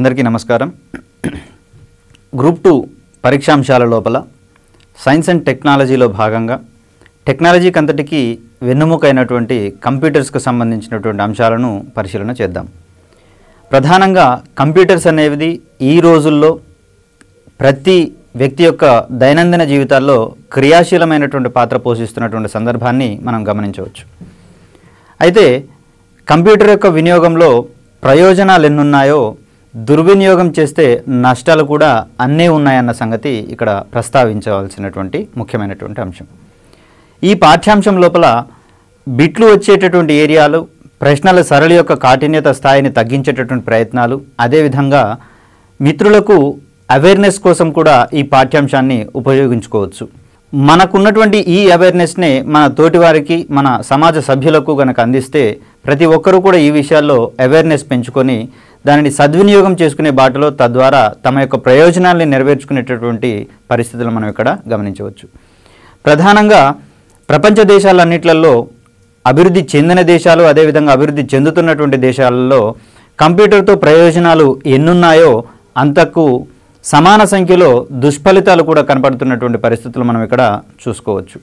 అందరికీ నమస్కారం group two పరీక్షాంశాల లోపల సైన్స్ అండ్ టెక్నాలజీలో భాగంగా టెక్నాలజీకి అంతటికీ వెన్నుముకైనటువంటి కంప్యూటర్స్కు సంబంధించినటువంటి అంశాలను పరిశీలన చేద్దాం ప్రధానంగా కంప్యూటర్స్ అనేవి ఈ రోజుల్లో ప్రతి వ్యక్తి యొక్క దైనందిన జీవితాల్లో క్రియాశీలమైనటువంటి పాత్ర పోషిస్తున్నటువంటి సందర్భాన్ని మనం గమనించవచ్చు అయితే కంప్యూటర్ యొక్క వినియోగంలో ప్రయోజనాలు ఎన్నున్నాయో దుర్వినియోగం చేస్తే నష్టాలు కూడా అన్నే ఉన్నాయన్న సంగతి ఇక్కడ ప్రస్తావించవలసినటువంటి ముఖ్యమైనటువంటి అంశం ఈ పాఠ్యాంశం లోపల బిట్లు వచ్చేటటువంటి ఏరియాలు ప్రశ్నల సరళి యొక్క కాఠిన్యత స్థాయిని తగ్గించేటటువంటి ప్రయత్నాలు అదేవిధంగా మిత్రులకు అవేర్నెస్ కోసం కూడా ఈ పాఠ్యాంశాన్ని ఉపయోగించుకోవచ్చు మనకున్నటువంటి ఈ అవేర్నెస్నే మన తోటివారికి మన సమాజ సభ్యులకు కనుక అందిస్తే ప్రతి ఒక్కరూ కూడా ఈ విషయాల్లో అవేర్నెస్ పెంచుకొని దానిని సద్వినియోగం చేసుకునే బాటలో తద్వారా తమ యొక్క ప్రయోజనాల్ని నెరవేర్చుకునేటటువంటి పరిస్థితులు మనం ఇక్కడ గమనించవచ్చు ప్రధానంగా ప్రపంచ దేశాలన్నిట్లలో అభివృద్ధి చెందిన దేశాలు అదేవిధంగా అభివృద్ధి చెందుతున్నటువంటి దేశాలలో కంప్యూటర్తో ప్రయోజనాలు ఎన్నున్నాయో అంతకు సమాన సంఖ్యలో దుష్ఫలితాలు కూడా కనపడుతున్నటువంటి పరిస్థితులు మనం ఇక్కడ చూసుకోవచ్చు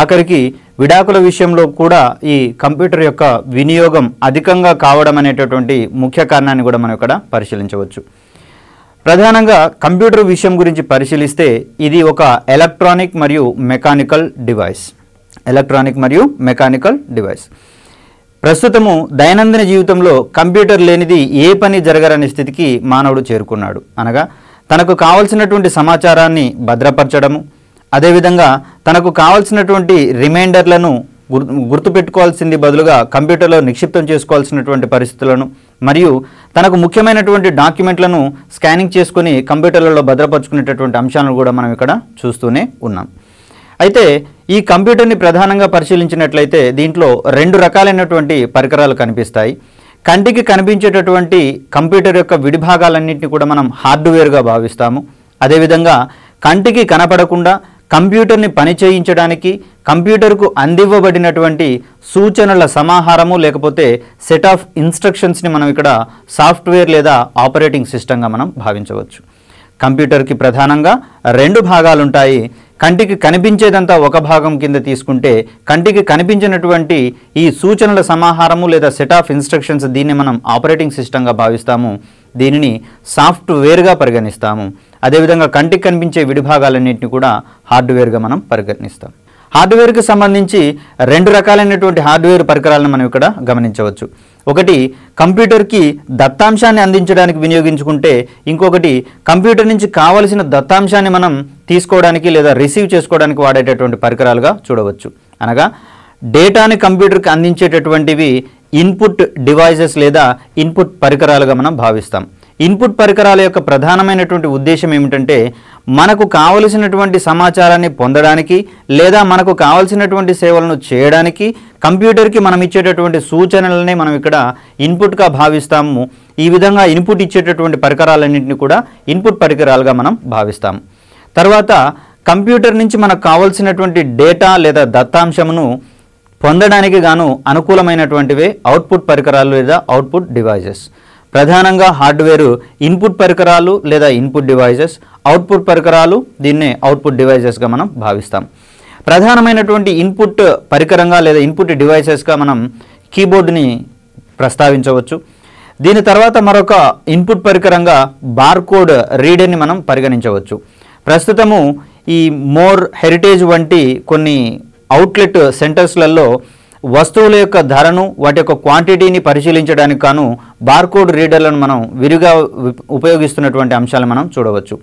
ఆఖరికి విడాకుల విషయంలో కూడా ఈ కంప్యూటర్ యొక్క వినియోగం అధికంగా కావడం అనేటటువంటి ముఖ్య కారణాన్ని కూడా మనం ఇక్కడ పరిశీలించవచ్చు ప్రధానంగా కంప్యూటర్ విషయం గురించి పరిశీలిస్తే ఇది ఒక ఎలక్ట్రానిక్ మరియు మెకానికల్ డివైస్ ఎలక్ట్రానిక్ మరియు మెకానికల్ డివైస్ ప్రస్తుతము దైనందిన జీవితంలో కంప్యూటర్ లేనిది ఏ పని జరగరని స్థితికి మానవుడు చేరుకున్నాడు అనగా తనకు కావలసినటువంటి సమాచారాన్ని భద్రపరచడము అదేవిధంగా తనకు కావలసినటువంటి రిమైండర్లను గుర్తు గుర్తుపెట్టుకోవాల్సింది బదులుగా కంప్యూటర్లో నిక్షిప్తం చేసుకోవాల్సినటువంటి పరిస్థితులను మరియు తనకు ముఖ్యమైనటువంటి డాక్యుమెంట్లను స్కానింగ్ చేసుకుని కంప్యూటర్లలో భద్రపరుచుకునేటటువంటి అంశాలను కూడా మనం ఇక్కడ చూస్తూనే ఉన్నాం అయితే ఈ కంప్యూటర్ని ప్రధానంగా పరిశీలించినట్లయితే దీంట్లో రెండు రకాలైనటువంటి పరికరాలు కనిపిస్తాయి కంటికి కనిపించేటటువంటి కంప్యూటర్ యొక్క విడిభాగాలన్నింటినీ కూడా మనం హార్డ్వేర్గా భావిస్తాము అదేవిధంగా కంటికి కనపడకుండా కంప్యూటర్ని పని చేయించడానికి కంప్యూటర్కు అందివ్వబడినటువంటి సూచనల సమాహారము లేకపోతే సెట్ ఆఫ్ ఇన్స్ట్రక్షన్స్ని మనం ఇక్కడ సాఫ్ట్వేర్ లేదా ఆపరేటింగ్ సిస్టంగా మనం భావించవచ్చు కంప్యూటర్కి ప్రధానంగా రెండు భాగాలుంటాయి కంటికి కనిపించేదంతా ఒక భాగం కింద తీసుకుంటే కంటికి కనిపించినటువంటి ఈ సూచనల సమాహారము లేదా సెట్ ఆఫ్ ఇన్స్ట్రక్షన్స్ దీన్ని మనం ఆపరేటింగ్ సిస్టంగా భావిస్తాము దీనిని సాఫ్ట్వేర్గా పరిగణిస్తాము అదేవిధంగా కంటికి కనిపించే విడిభాగాలన్నింటినీ కూడా హార్డ్వేర్గా మనం పరిగణిస్తాం హార్డ్వేర్కి సంబంధించి రెండు రకాలైనటువంటి హార్డ్వేర్ పరికరాలను మనం ఇక్కడ గమనించవచ్చు ఒకటి కంప్యూటర్కి దత్తాంశాన్ని అందించడానికి వినియోగించుకుంటే ఇంకొకటి కంప్యూటర్ నుంచి కావలసిన దత్తాంశాన్ని మనం తీసుకోవడానికి లేదా రిసీవ్ చేసుకోవడానికి వాడేటటువంటి పరికరాలుగా చూడవచ్చు అనగా డేటాని కంప్యూటర్కి అందించేటటువంటివి ఇన్పుట్ డివైజెస్ లేదా ఇన్పుట్ పరికరాలుగా మనం భావిస్తాం ఇన్పుట్ పరికరాల యొక్క ప్రధానమైనటువంటి ఉద్దేశం ఏమిటంటే మనకు కావలసినటువంటి సమాచారాన్ని పొందడానికి లేదా మనకు కావలసినటువంటి సేవలను చేయడానికి కంప్యూటర్కి మనం ఇచ్చేటటువంటి సూచనలనే మనం ఇక్కడ ఇన్పుట్గా భావిస్తాము ఈ విధంగా ఇన్పుట్ ఇచ్చేటటువంటి పరికరాలన్నింటినీ కూడా ఇన్పుట్ పరికరాలుగా మనం భావిస్తాం తర్వాత కంప్యూటర్ నుంచి మనకు కావలసినటువంటి డేటా లేదా దత్తాంశమును పొందడానికి గాను అనుకూలమైనటువంటివే అవుట్పుట్ పరికరాలు లేదా అవుట్పుట్ డివైజెస్ ప్రధానంగా హార్డ్వేరు ఇన్పుట్ పరికరాలు లేదా ఇన్పుట్ డివైజెస్ అవుట్పుట్ పరికరాలు దీన్నే అవుట్పుట్ డివైజెస్గా మనం భావిస్తాం ప్రధానమైనటువంటి ఇన్పుట్ పరికరంగా లేదా ఇన్పుట్ డివైసెస్గా మనం కీబోర్డ్ని ప్రస్తావించవచ్చు దీని తర్వాత మరొక ఇన్పుట్ పరికరంగా బార్కోడ్ రీడర్ని మనం పరిగణించవచ్చు ప్రస్తుతము ఈ మోర్ హెరిటేజ్ వంటి కొన్ని అవుట్లెట్ సెంటర్స్లలో వస్తువుల యొక్క ధరను వాటి యొక్క క్వాంటిటీని పరిశీలించడానికి కాను బార్కోడ్ రీడర్లను మనం విరిగా ఉపయోగిస్తున్నటువంటి అంశాలను మనం చూడవచ్చు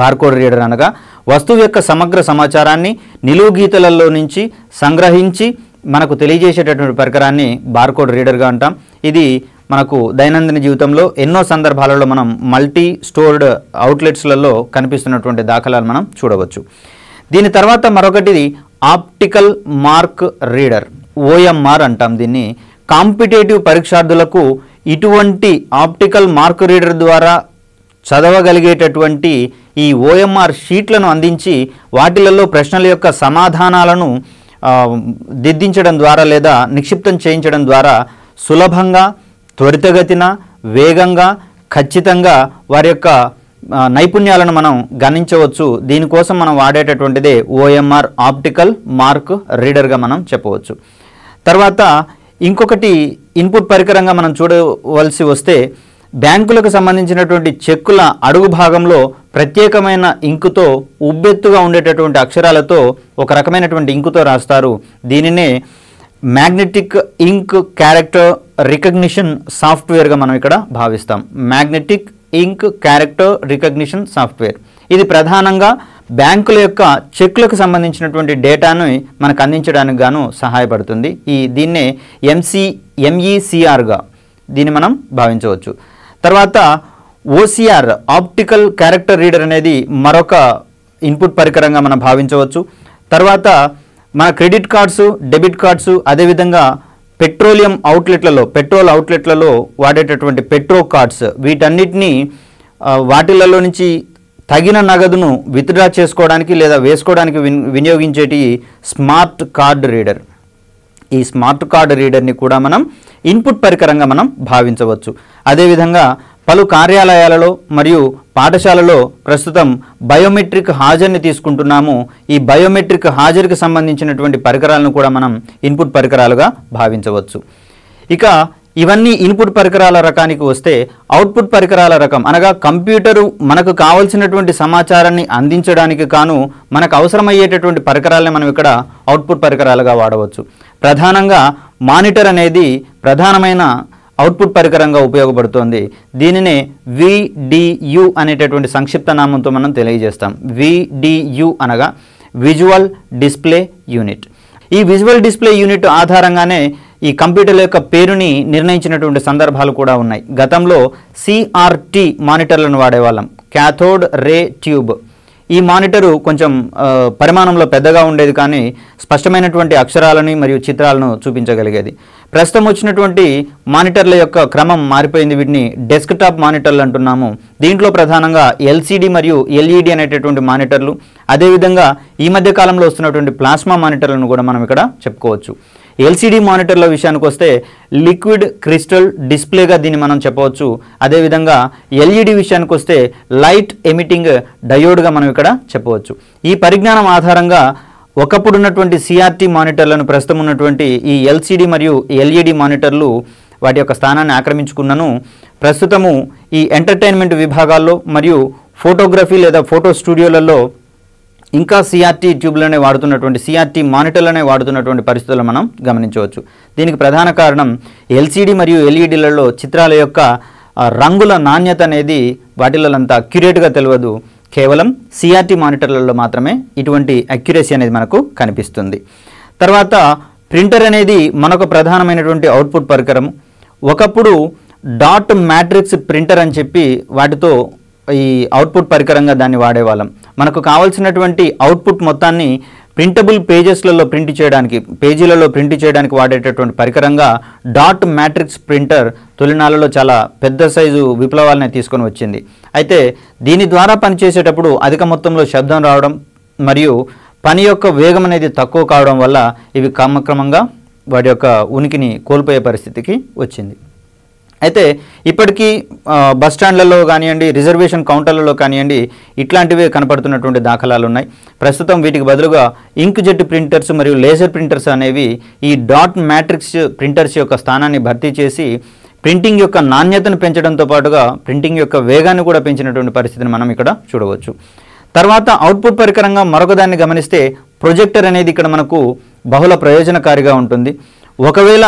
బార్కోడ్ రీడర్ అనగా వస్తువు యొక్క సమగ్ర సమాచారాన్ని నిలువు గీతలలో నుంచి సంగ్రహించి మనకు తెలియజేసేటటువంటి పరికరాన్ని బార్కోడ్ రీడర్గా అంటాం ఇది మనకు దైనందిన జీవితంలో ఎన్నో సందర్భాలలో మనం మల్టీ స్టోర్డ్ అవుట్లెట్స్లలో కనిపిస్తున్నటువంటి దాఖలాలు మనం చూడవచ్చు దీని తర్వాత మరొకటిది ఆప్టికల్ మార్క్ రీడర్ ఓఎంఆర్ అంటాం దీన్ని కాంపిటేటివ్ పరీక్షార్థులకు ఇటువంటి ఆప్టికల్ మార్క్ రీడర్ ద్వారా చదవగలిగేటటువంటి ఈ ఓఎంఆర్ షీట్లను అందించి వాటిలలో ప్రశ్నల యొక్క సమాధానాలను దిద్దించడం ద్వారా లేదా నిక్షిప్తం చేయించడం ద్వారా సులభంగా త్వరితగతిన వేగంగా ఖచ్చితంగా వారి యొక్క నైపుణ్యాలను మనం గణించవచ్చు దీనికోసం మనం వాడేటటువంటిదే ఓఎంఆర్ ఆప్టికల్ మార్క్ రీడర్గా మనం చెప్పవచ్చు తర్వాత ఇంకొకటి ఇన్పుట్ పరికరంగా మనం చూడవలసి వస్తే బ్యాంకులకు సంబంధించినటువంటి చెక్కుల అడుగు భాగంలో ప్రత్యేకమైన ఇంకుతో ఉబ్బెత్తుగా ఉండేటటువంటి అక్షరాలతో ఒక రకమైనటువంటి ఇంకుతో రాస్తారు దీనినే మ్యాగ్నెటిక్ ఇంక్ క్యారెక్టర్ రికగ్నిషన్ సాఫ్ట్వేర్గా మనం ఇక్కడ భావిస్తాం magnetic ink character recognition software ఇది ప్రధానంగా బ్యాంకుల యొక్క చెక్లకు సంబంధించినటువంటి డేటాను మనకు అందించడానికి గాను సహాయపడుతుంది ఈ దీన్నే ఎంసీ ఎంఈసిఆర్గా దీన్ని మనం భావించవచ్చు తర్వాత ఓసిఆర్ ఆప్టికల్ క్యారెక్టర్ రీడర్ అనేది మరొక ఇన్పుట్ పరికరంగా మనం భావించవచ్చు తర్వాత మన క్రెడిట్ కార్డ్స్ డెబిట్ కార్డ్స్ అదేవిధంగా పెట్రోలియం అవుట్లెట్లలో పెట్రోల్ అవుట్లెట్లలో వాడేటటువంటి పెట్రో కార్డ్స్ వీటన్నిటినీ వాటిలలో నుంచి తగిన నగదును విత్డ్రా చేసుకోవడానికి లేదా వేసుకోవడానికి వినియోగించేటి స్మార్ట్ కార్డ్ రీడర్ ఈ స్మార్ట్ కార్డ్ రీడర్ని కూడా మనం ఇన్పుట్ పరికరంగా మనం భావించవచ్చు అదేవిధంగా పలు కార్యాలయాలలో మరియు పాఠశాలలో ప్రస్తుతం బయోమెట్రిక్ హాజరుని తీసుకుంటున్నాము ఈ బయోమెట్రిక్ హాజరుకి సంబంధించినటువంటి పరికరాలను కూడా మనం ఇన్పుట్ పరికరాలుగా భావించవచ్చు ఇక ఇవన్నీ ఇన్పుట్ పరికరాల రకానికి వస్తే అవుట్పుట్ పరికరాల రకం అనగా కంప్యూటరు మనకు కావలసినటువంటి సమాచారాన్ని అందించడానికి కాను మనకు అవసరమయ్యేటటువంటి పరికరాలని మనం ఇక్కడ అవుట్పుట్ పరికరాలుగా వాడవచ్చు ప్రధానంగా మానిటర్ అనేది ప్రధానమైన అవుట్పుట్ పరికరంగా ఉపయోగపడుతోంది దీనినే విడియు అనేటటువంటి సంక్షిప్త నామంతో మనం తెలియజేస్తాం విడియు అనగా విజువల్ డిస్ప్లే యూనిట్ ఈ విజువల్ డిస్ప్లే యూనిట్ ఆధారంగానే ఈ కంప్యూటర్ల యొక్క పేరుని నిర్ణయించినటువంటి సందర్భాలు కూడా ఉన్నాయి గతంలో సిఆర్టి మానిటర్లను వాడేవాళ్ళం క్యాథోడ్ రే ట్యూబ్ ఈ మానిటరు కొంచెం పరిమాణంలో పెద్దగా ఉండేది కానీ స్పష్టమైనటువంటి అక్షరాలని మరియు చిత్రాలను చూపించగలిగేది ప్రస్తుతం వచ్చినటువంటి మానిటర్ల యొక్క క్రమం మారిపోయింది వీటిని డెస్క్టాప్ మానిటర్లు అంటున్నాము దీంట్లో ప్రధానంగా ఎల్సిడి మరియు ఎల్ఈడి అనేటటువంటి మానిటర్లు అదేవిధంగా ఈ మధ్య కాలంలో వస్తున్నటువంటి ప్లాస్మా మానిటర్లను కూడా మనం ఇక్కడ చెప్పుకోవచ్చు ఎల్సీడీ మానిటర్ల విషయానికి వస్తే లిక్విడ్ క్రిస్టల్ డిస్ప్లేగా దీన్ని మనం చెప్పవచ్చు అదేవిధంగా ఎల్ఈడి విషయానికి వస్తే లైట్ ఎమిటింగ్ డయోడ్గా మనం ఇక్కడ చెప్పవచ్చు ఈ పరిజ్ఞానం ఆధారంగా ఒకప్పుడు ఉన్నటువంటి సిఆర్టీ మానిటర్లను ప్రస్తుతం ఉన్నటువంటి ఈ ఎల్సీడీ మరియు ఎల్ఈడి మానిటర్లు వాటి యొక్క స్థానాన్ని ఆక్రమించుకున్నను ప్రస్తుతము ఈ ఎంటర్టైన్మెంట్ విభాగాల్లో మరియు ఫోటోగ్రఫీ లేదా ఫోటో స్టూడియోలలో ఇంకా సిఆర్టీ ట్యూబ్లోనే వాడుతున్నటువంటి సిఆర్టీ మానిటర్లోనే వాడుతున్నటువంటి పరిస్థితులు మనం గమనించవచ్చు దీనికి ప్రధాన కారణం ఎల్సీడీ మరియు ఎల్ఈడీలలో e చిత్రాల యొక్క రంగుల నాణ్యత అనేది వాటిలంతా అక్యురేట్గా తెలియదు కేవలం సిఆర్టీ మానిటర్లలో మాత్రమే ఇటువంటి అక్యురసీ అనేది మనకు కనిపిస్తుంది తర్వాత ప్రింటర్ అనేది మనకు ప్రధానమైనటువంటి అవుట్పుట్ పరికరం ఒకప్పుడు డాట్ మ్యాట్రిక్స్ ప్రింటర్ అని చెప్పి వాటితో ఈ అవుట్పుట్ పరికరంగా దాన్ని వాడేవాళ్ళం మనకు కావాల్సినటువంటి అవుట్పుట్ మొత్తాన్ని ప్రింటబుల్ పేజెస్లలో ప్రింట్ చేయడానికి పేజీలలో ప్రింట్ చేయడానికి వాడేటటువంటి పరికరంగా డాట్ మ్యాట్రిక్స్ ప్రింటర్ తొలినాలలో చాలా పెద్ద సైజు విప్లవాలని తీసుకొని వచ్చింది అయితే దీని ద్వారా పనిచేసేటప్పుడు అధిక మొత్తంలో శబ్దం రావడం మరియు పని యొక్క వేగం అనేది తక్కువ కావడం వల్ల ఇవి క్రమక్రమంగా వాటి యొక్క ఉనికిని కోల్పోయే పరిస్థితికి వచ్చింది అయితే ఇప్పటికీ బస్ స్టాండ్లలో కానివ్వండి రిజర్వేషన్ కౌంటర్లలో కానివ్వండి ఇట్లాంటివే కనపడుతున్నటువంటి దాఖలాలు ఉన్నాయి ప్రస్తుతం వీటికి బదులుగా ఇంక్ జెట్ ప్రింటర్స్ మరియు లేజర్ ప్రింటర్స్ అనేవి ఈ డాట్ మ్యాట్రిక్స్ ప్రింటర్స్ యొక్క స్థానాన్ని భర్తీ చేసి ప్రింటింగ్ యొక్క నాణ్యతను పెంచడంతో పాటుగా ప్రింటింగ్ యొక్క వేగాన్ని కూడా పెంచినటువంటి పరిస్థితిని మనం ఇక్కడ చూడవచ్చు తర్వాత అవుట్పుట్ పరికరంగా మరొకదాన్ని గమనిస్తే ప్రొజెక్టర్ అనేది ఇక్కడ మనకు బహుళ ప్రయోజనకారిగా ఉంటుంది ఒకవేళ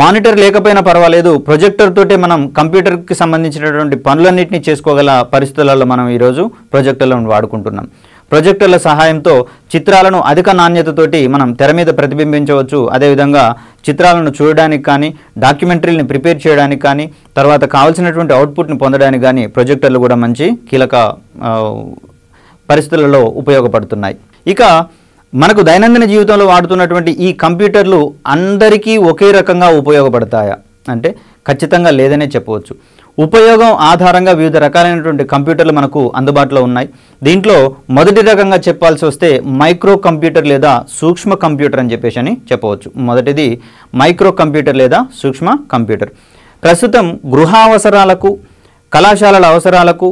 మానిటర్ లేకపోయినా పర్వాలేదు ప్రొజెక్టర్ తోటే మనం కంప్యూటర్కి సంబంధించినటువంటి పనులన్నింటినీ చేసుకోగల పరిస్థితులలో మనం ఈరోజు ప్రొజెక్టర్లను వాడుకుంటున్నాం ప్రొజెక్టర్ల సహాయంతో చిత్రాలను అధిక నాణ్యతతోటి మనం తెర మీద ప్రతిబింబించవచ్చు అదేవిధంగా చిత్రాలను చూడడానికి కానీ డాక్యుమెంటరీని ప్రిపేర్ చేయడానికి కానీ తర్వాత కావాల్సినటువంటి అవుట్పుట్ని పొందడానికి కానీ ప్రొజెక్టర్లు కూడా మంచి కీలక పరిస్థితులలో ఉపయోగపడుతున్నాయి ఇక మనకు దైనందిన జీవితంలో వాడుతున్నటువంటి ఈ కంప్యూటర్లు అందరికీ ఒకే రకంగా ఉపయోగపడతాయా అంటే ఖచ్చితంగా లేదనే చెప్పవచ్చు ఉపయోగం ఆధారంగా వివిధ రకాలైనటువంటి కంప్యూటర్లు మనకు అందుబాటులో ఉన్నాయి దీంట్లో మొదటి రకంగా చెప్పాల్సి వస్తే మైక్రో కంప్యూటర్ లేదా సూక్ష్మ కంప్యూటర్ అని చెప్పేసి అని చెప్పవచ్చు మొదటిది మైక్రో కంప్యూటర్ లేదా సూక్ష్మ కంప్యూటర్ ప్రస్తుతం గృహావసరాలకు కళాశాలల అవసరాలకు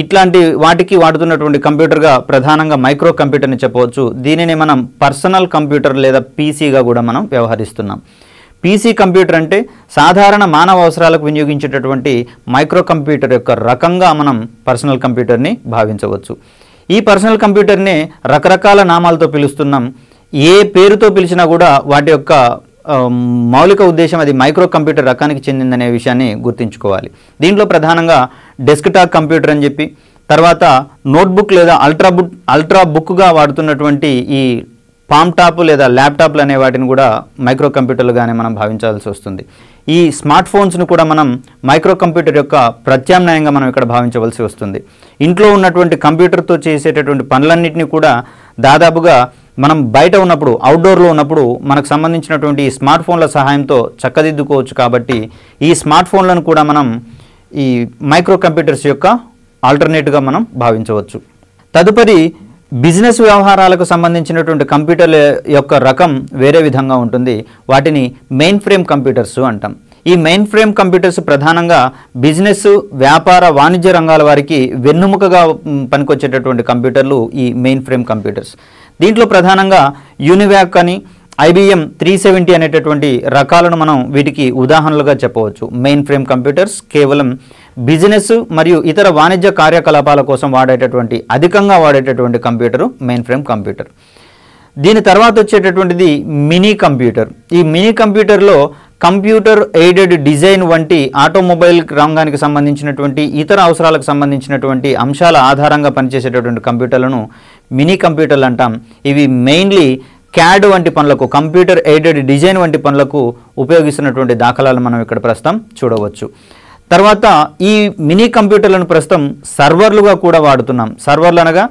ఇట్లాంటి వాటికి వాడుతున్నటువంటి కంప్యూటర్గా ప్రధానంగా మైక్రో కంప్యూటర్ని చెప్పవచ్చు దీనిని మనం పర్సనల్ కంప్యూటర్ లేదా పీసీగా కూడా మనం వ్యవహరిస్తున్నాం పీసీ కంప్యూటర్ అంటే సాధారణ మానవ అవసరాలకు వినియోగించేటటువంటి మైక్రో కంప్యూటర్ యొక్క రకంగా మనం పర్సనల్ కంప్యూటర్ని భావించవచ్చు ఈ పర్సనల్ కంప్యూటర్ని రకరకాల నామాలతో పిలుస్తున్నాం ఏ పేరుతో పిలిచినా కూడా వాటి యొక్క మౌలిక ఉద్దేశం అది మైక్రో కంప్యూటర్ రకానికి చెందిందనే విషయాన్ని గుర్తుంచుకోవాలి దీంట్లో ప్రధానంగా డెస్క్టాప్ కంప్యూటర్ అని చెప్పి తర్వాత నోట్బుక్ లేదా అల్ట్రా బుక్ అల్ట్రా బుక్గా వాడుతున్నటువంటి ఈ పామ్ టాప్ లేదా ల్యాప్టాప్లు అనే వాటిని కూడా మైక్రో కంప్యూటర్లుగానే మనం భావించాల్సి వస్తుంది ఈ స్మార్ట్ ఫోన్స్ను కూడా మనం మైక్రో కంప్యూటర్ యొక్క ప్రత్యామ్నాయంగా మనం ఇక్కడ భావించవలసి వస్తుంది ఇంట్లో ఉన్నటువంటి కంప్యూటర్తో చేసేటటువంటి పనులన్నింటినీ కూడా దాదాపుగా మనం బయట ఉన్నప్పుడు అవుట్డోర్లో ఉన్నప్పుడు మనకు సంబంధించినటువంటి స్మార్ట్ ఫోన్ల సహాయంతో చక్కదిద్దుకోవచ్చు కాబట్టి ఈ స్మార్ట్ ఫోన్లను కూడా మనం ఈ మైక్రో కంప్యూటర్స్ యొక్క ఆల్టర్నేట్గా మనం భావించవచ్చు తదుపరి బిజినెస్ వ్యవహారాలకు సంబంధించినటువంటి కంప్యూటర్ల యొక్క రకం వేరే విధంగా ఉంటుంది వాటిని మెయిన్ ఫ్రేమ్ కంప్యూటర్స్ అంటాం ఈ మెయిన్ ఫ్రేమ్ కంప్యూటర్స్ ప్రధానంగా బిజినెస్ వ్యాపార వాణిజ్య రంగాల వారికి వెన్నుముకగా పనికొచ్చేటటువంటి కంప్యూటర్లు ఈ మెయిన్ ఫ్రేమ్ కంప్యూటర్స్ దీంట్లో ప్రధానంగా యూనివ్యాక్ అని ఐబిఎం త్రీ సెవెంటీ అనేటటువంటి రకాలను మనం వీటికి ఉదాహరణలుగా చెప్పవచ్చు మెయిన్ ఫ్రేమ్ కంప్యూటర్స్ కేవలం బిజినెస్ మరియు ఇతర వాణిజ్య కార్యకలాపాల కోసం వాడేటటువంటి అధికంగా వాడేటటువంటి కంప్యూటరు మెయిన్ ఫ్రేమ్ కంప్యూటర్ దీని తర్వాత వచ్చేటటువంటిది మినీ కంప్యూటర్ ఈ మినీ కంప్యూటర్లో కంప్యూటర్ ఎయిడెడ్ డిజైన్ వంటి ఆటోమొబైల్ రంగానికి సంబంధించినటువంటి ఇతర అవసరాలకు సంబంధించినటువంటి అంశాల ఆధారంగా పనిచేసేటటువంటి కంప్యూటర్లను మినీ కంప్యూటర్లు అంటాం ఇవి మెయిన్లీ క్యాడ్ వంటి పనులకు కంప్యూటర్ ఎయిడెడ్ డిజైన్ వంటి పనులకు ఉపయోగిస్తున్నటువంటి దాఖలాలు మనం ఇక్కడ ప్రస్తుతం చూడవచ్చు తర్వాత ఈ మినీ కంప్యూటర్లను ప్రస్తుతం సర్వర్లుగా కూడా వాడుతున్నాం సర్వర్లు అనగా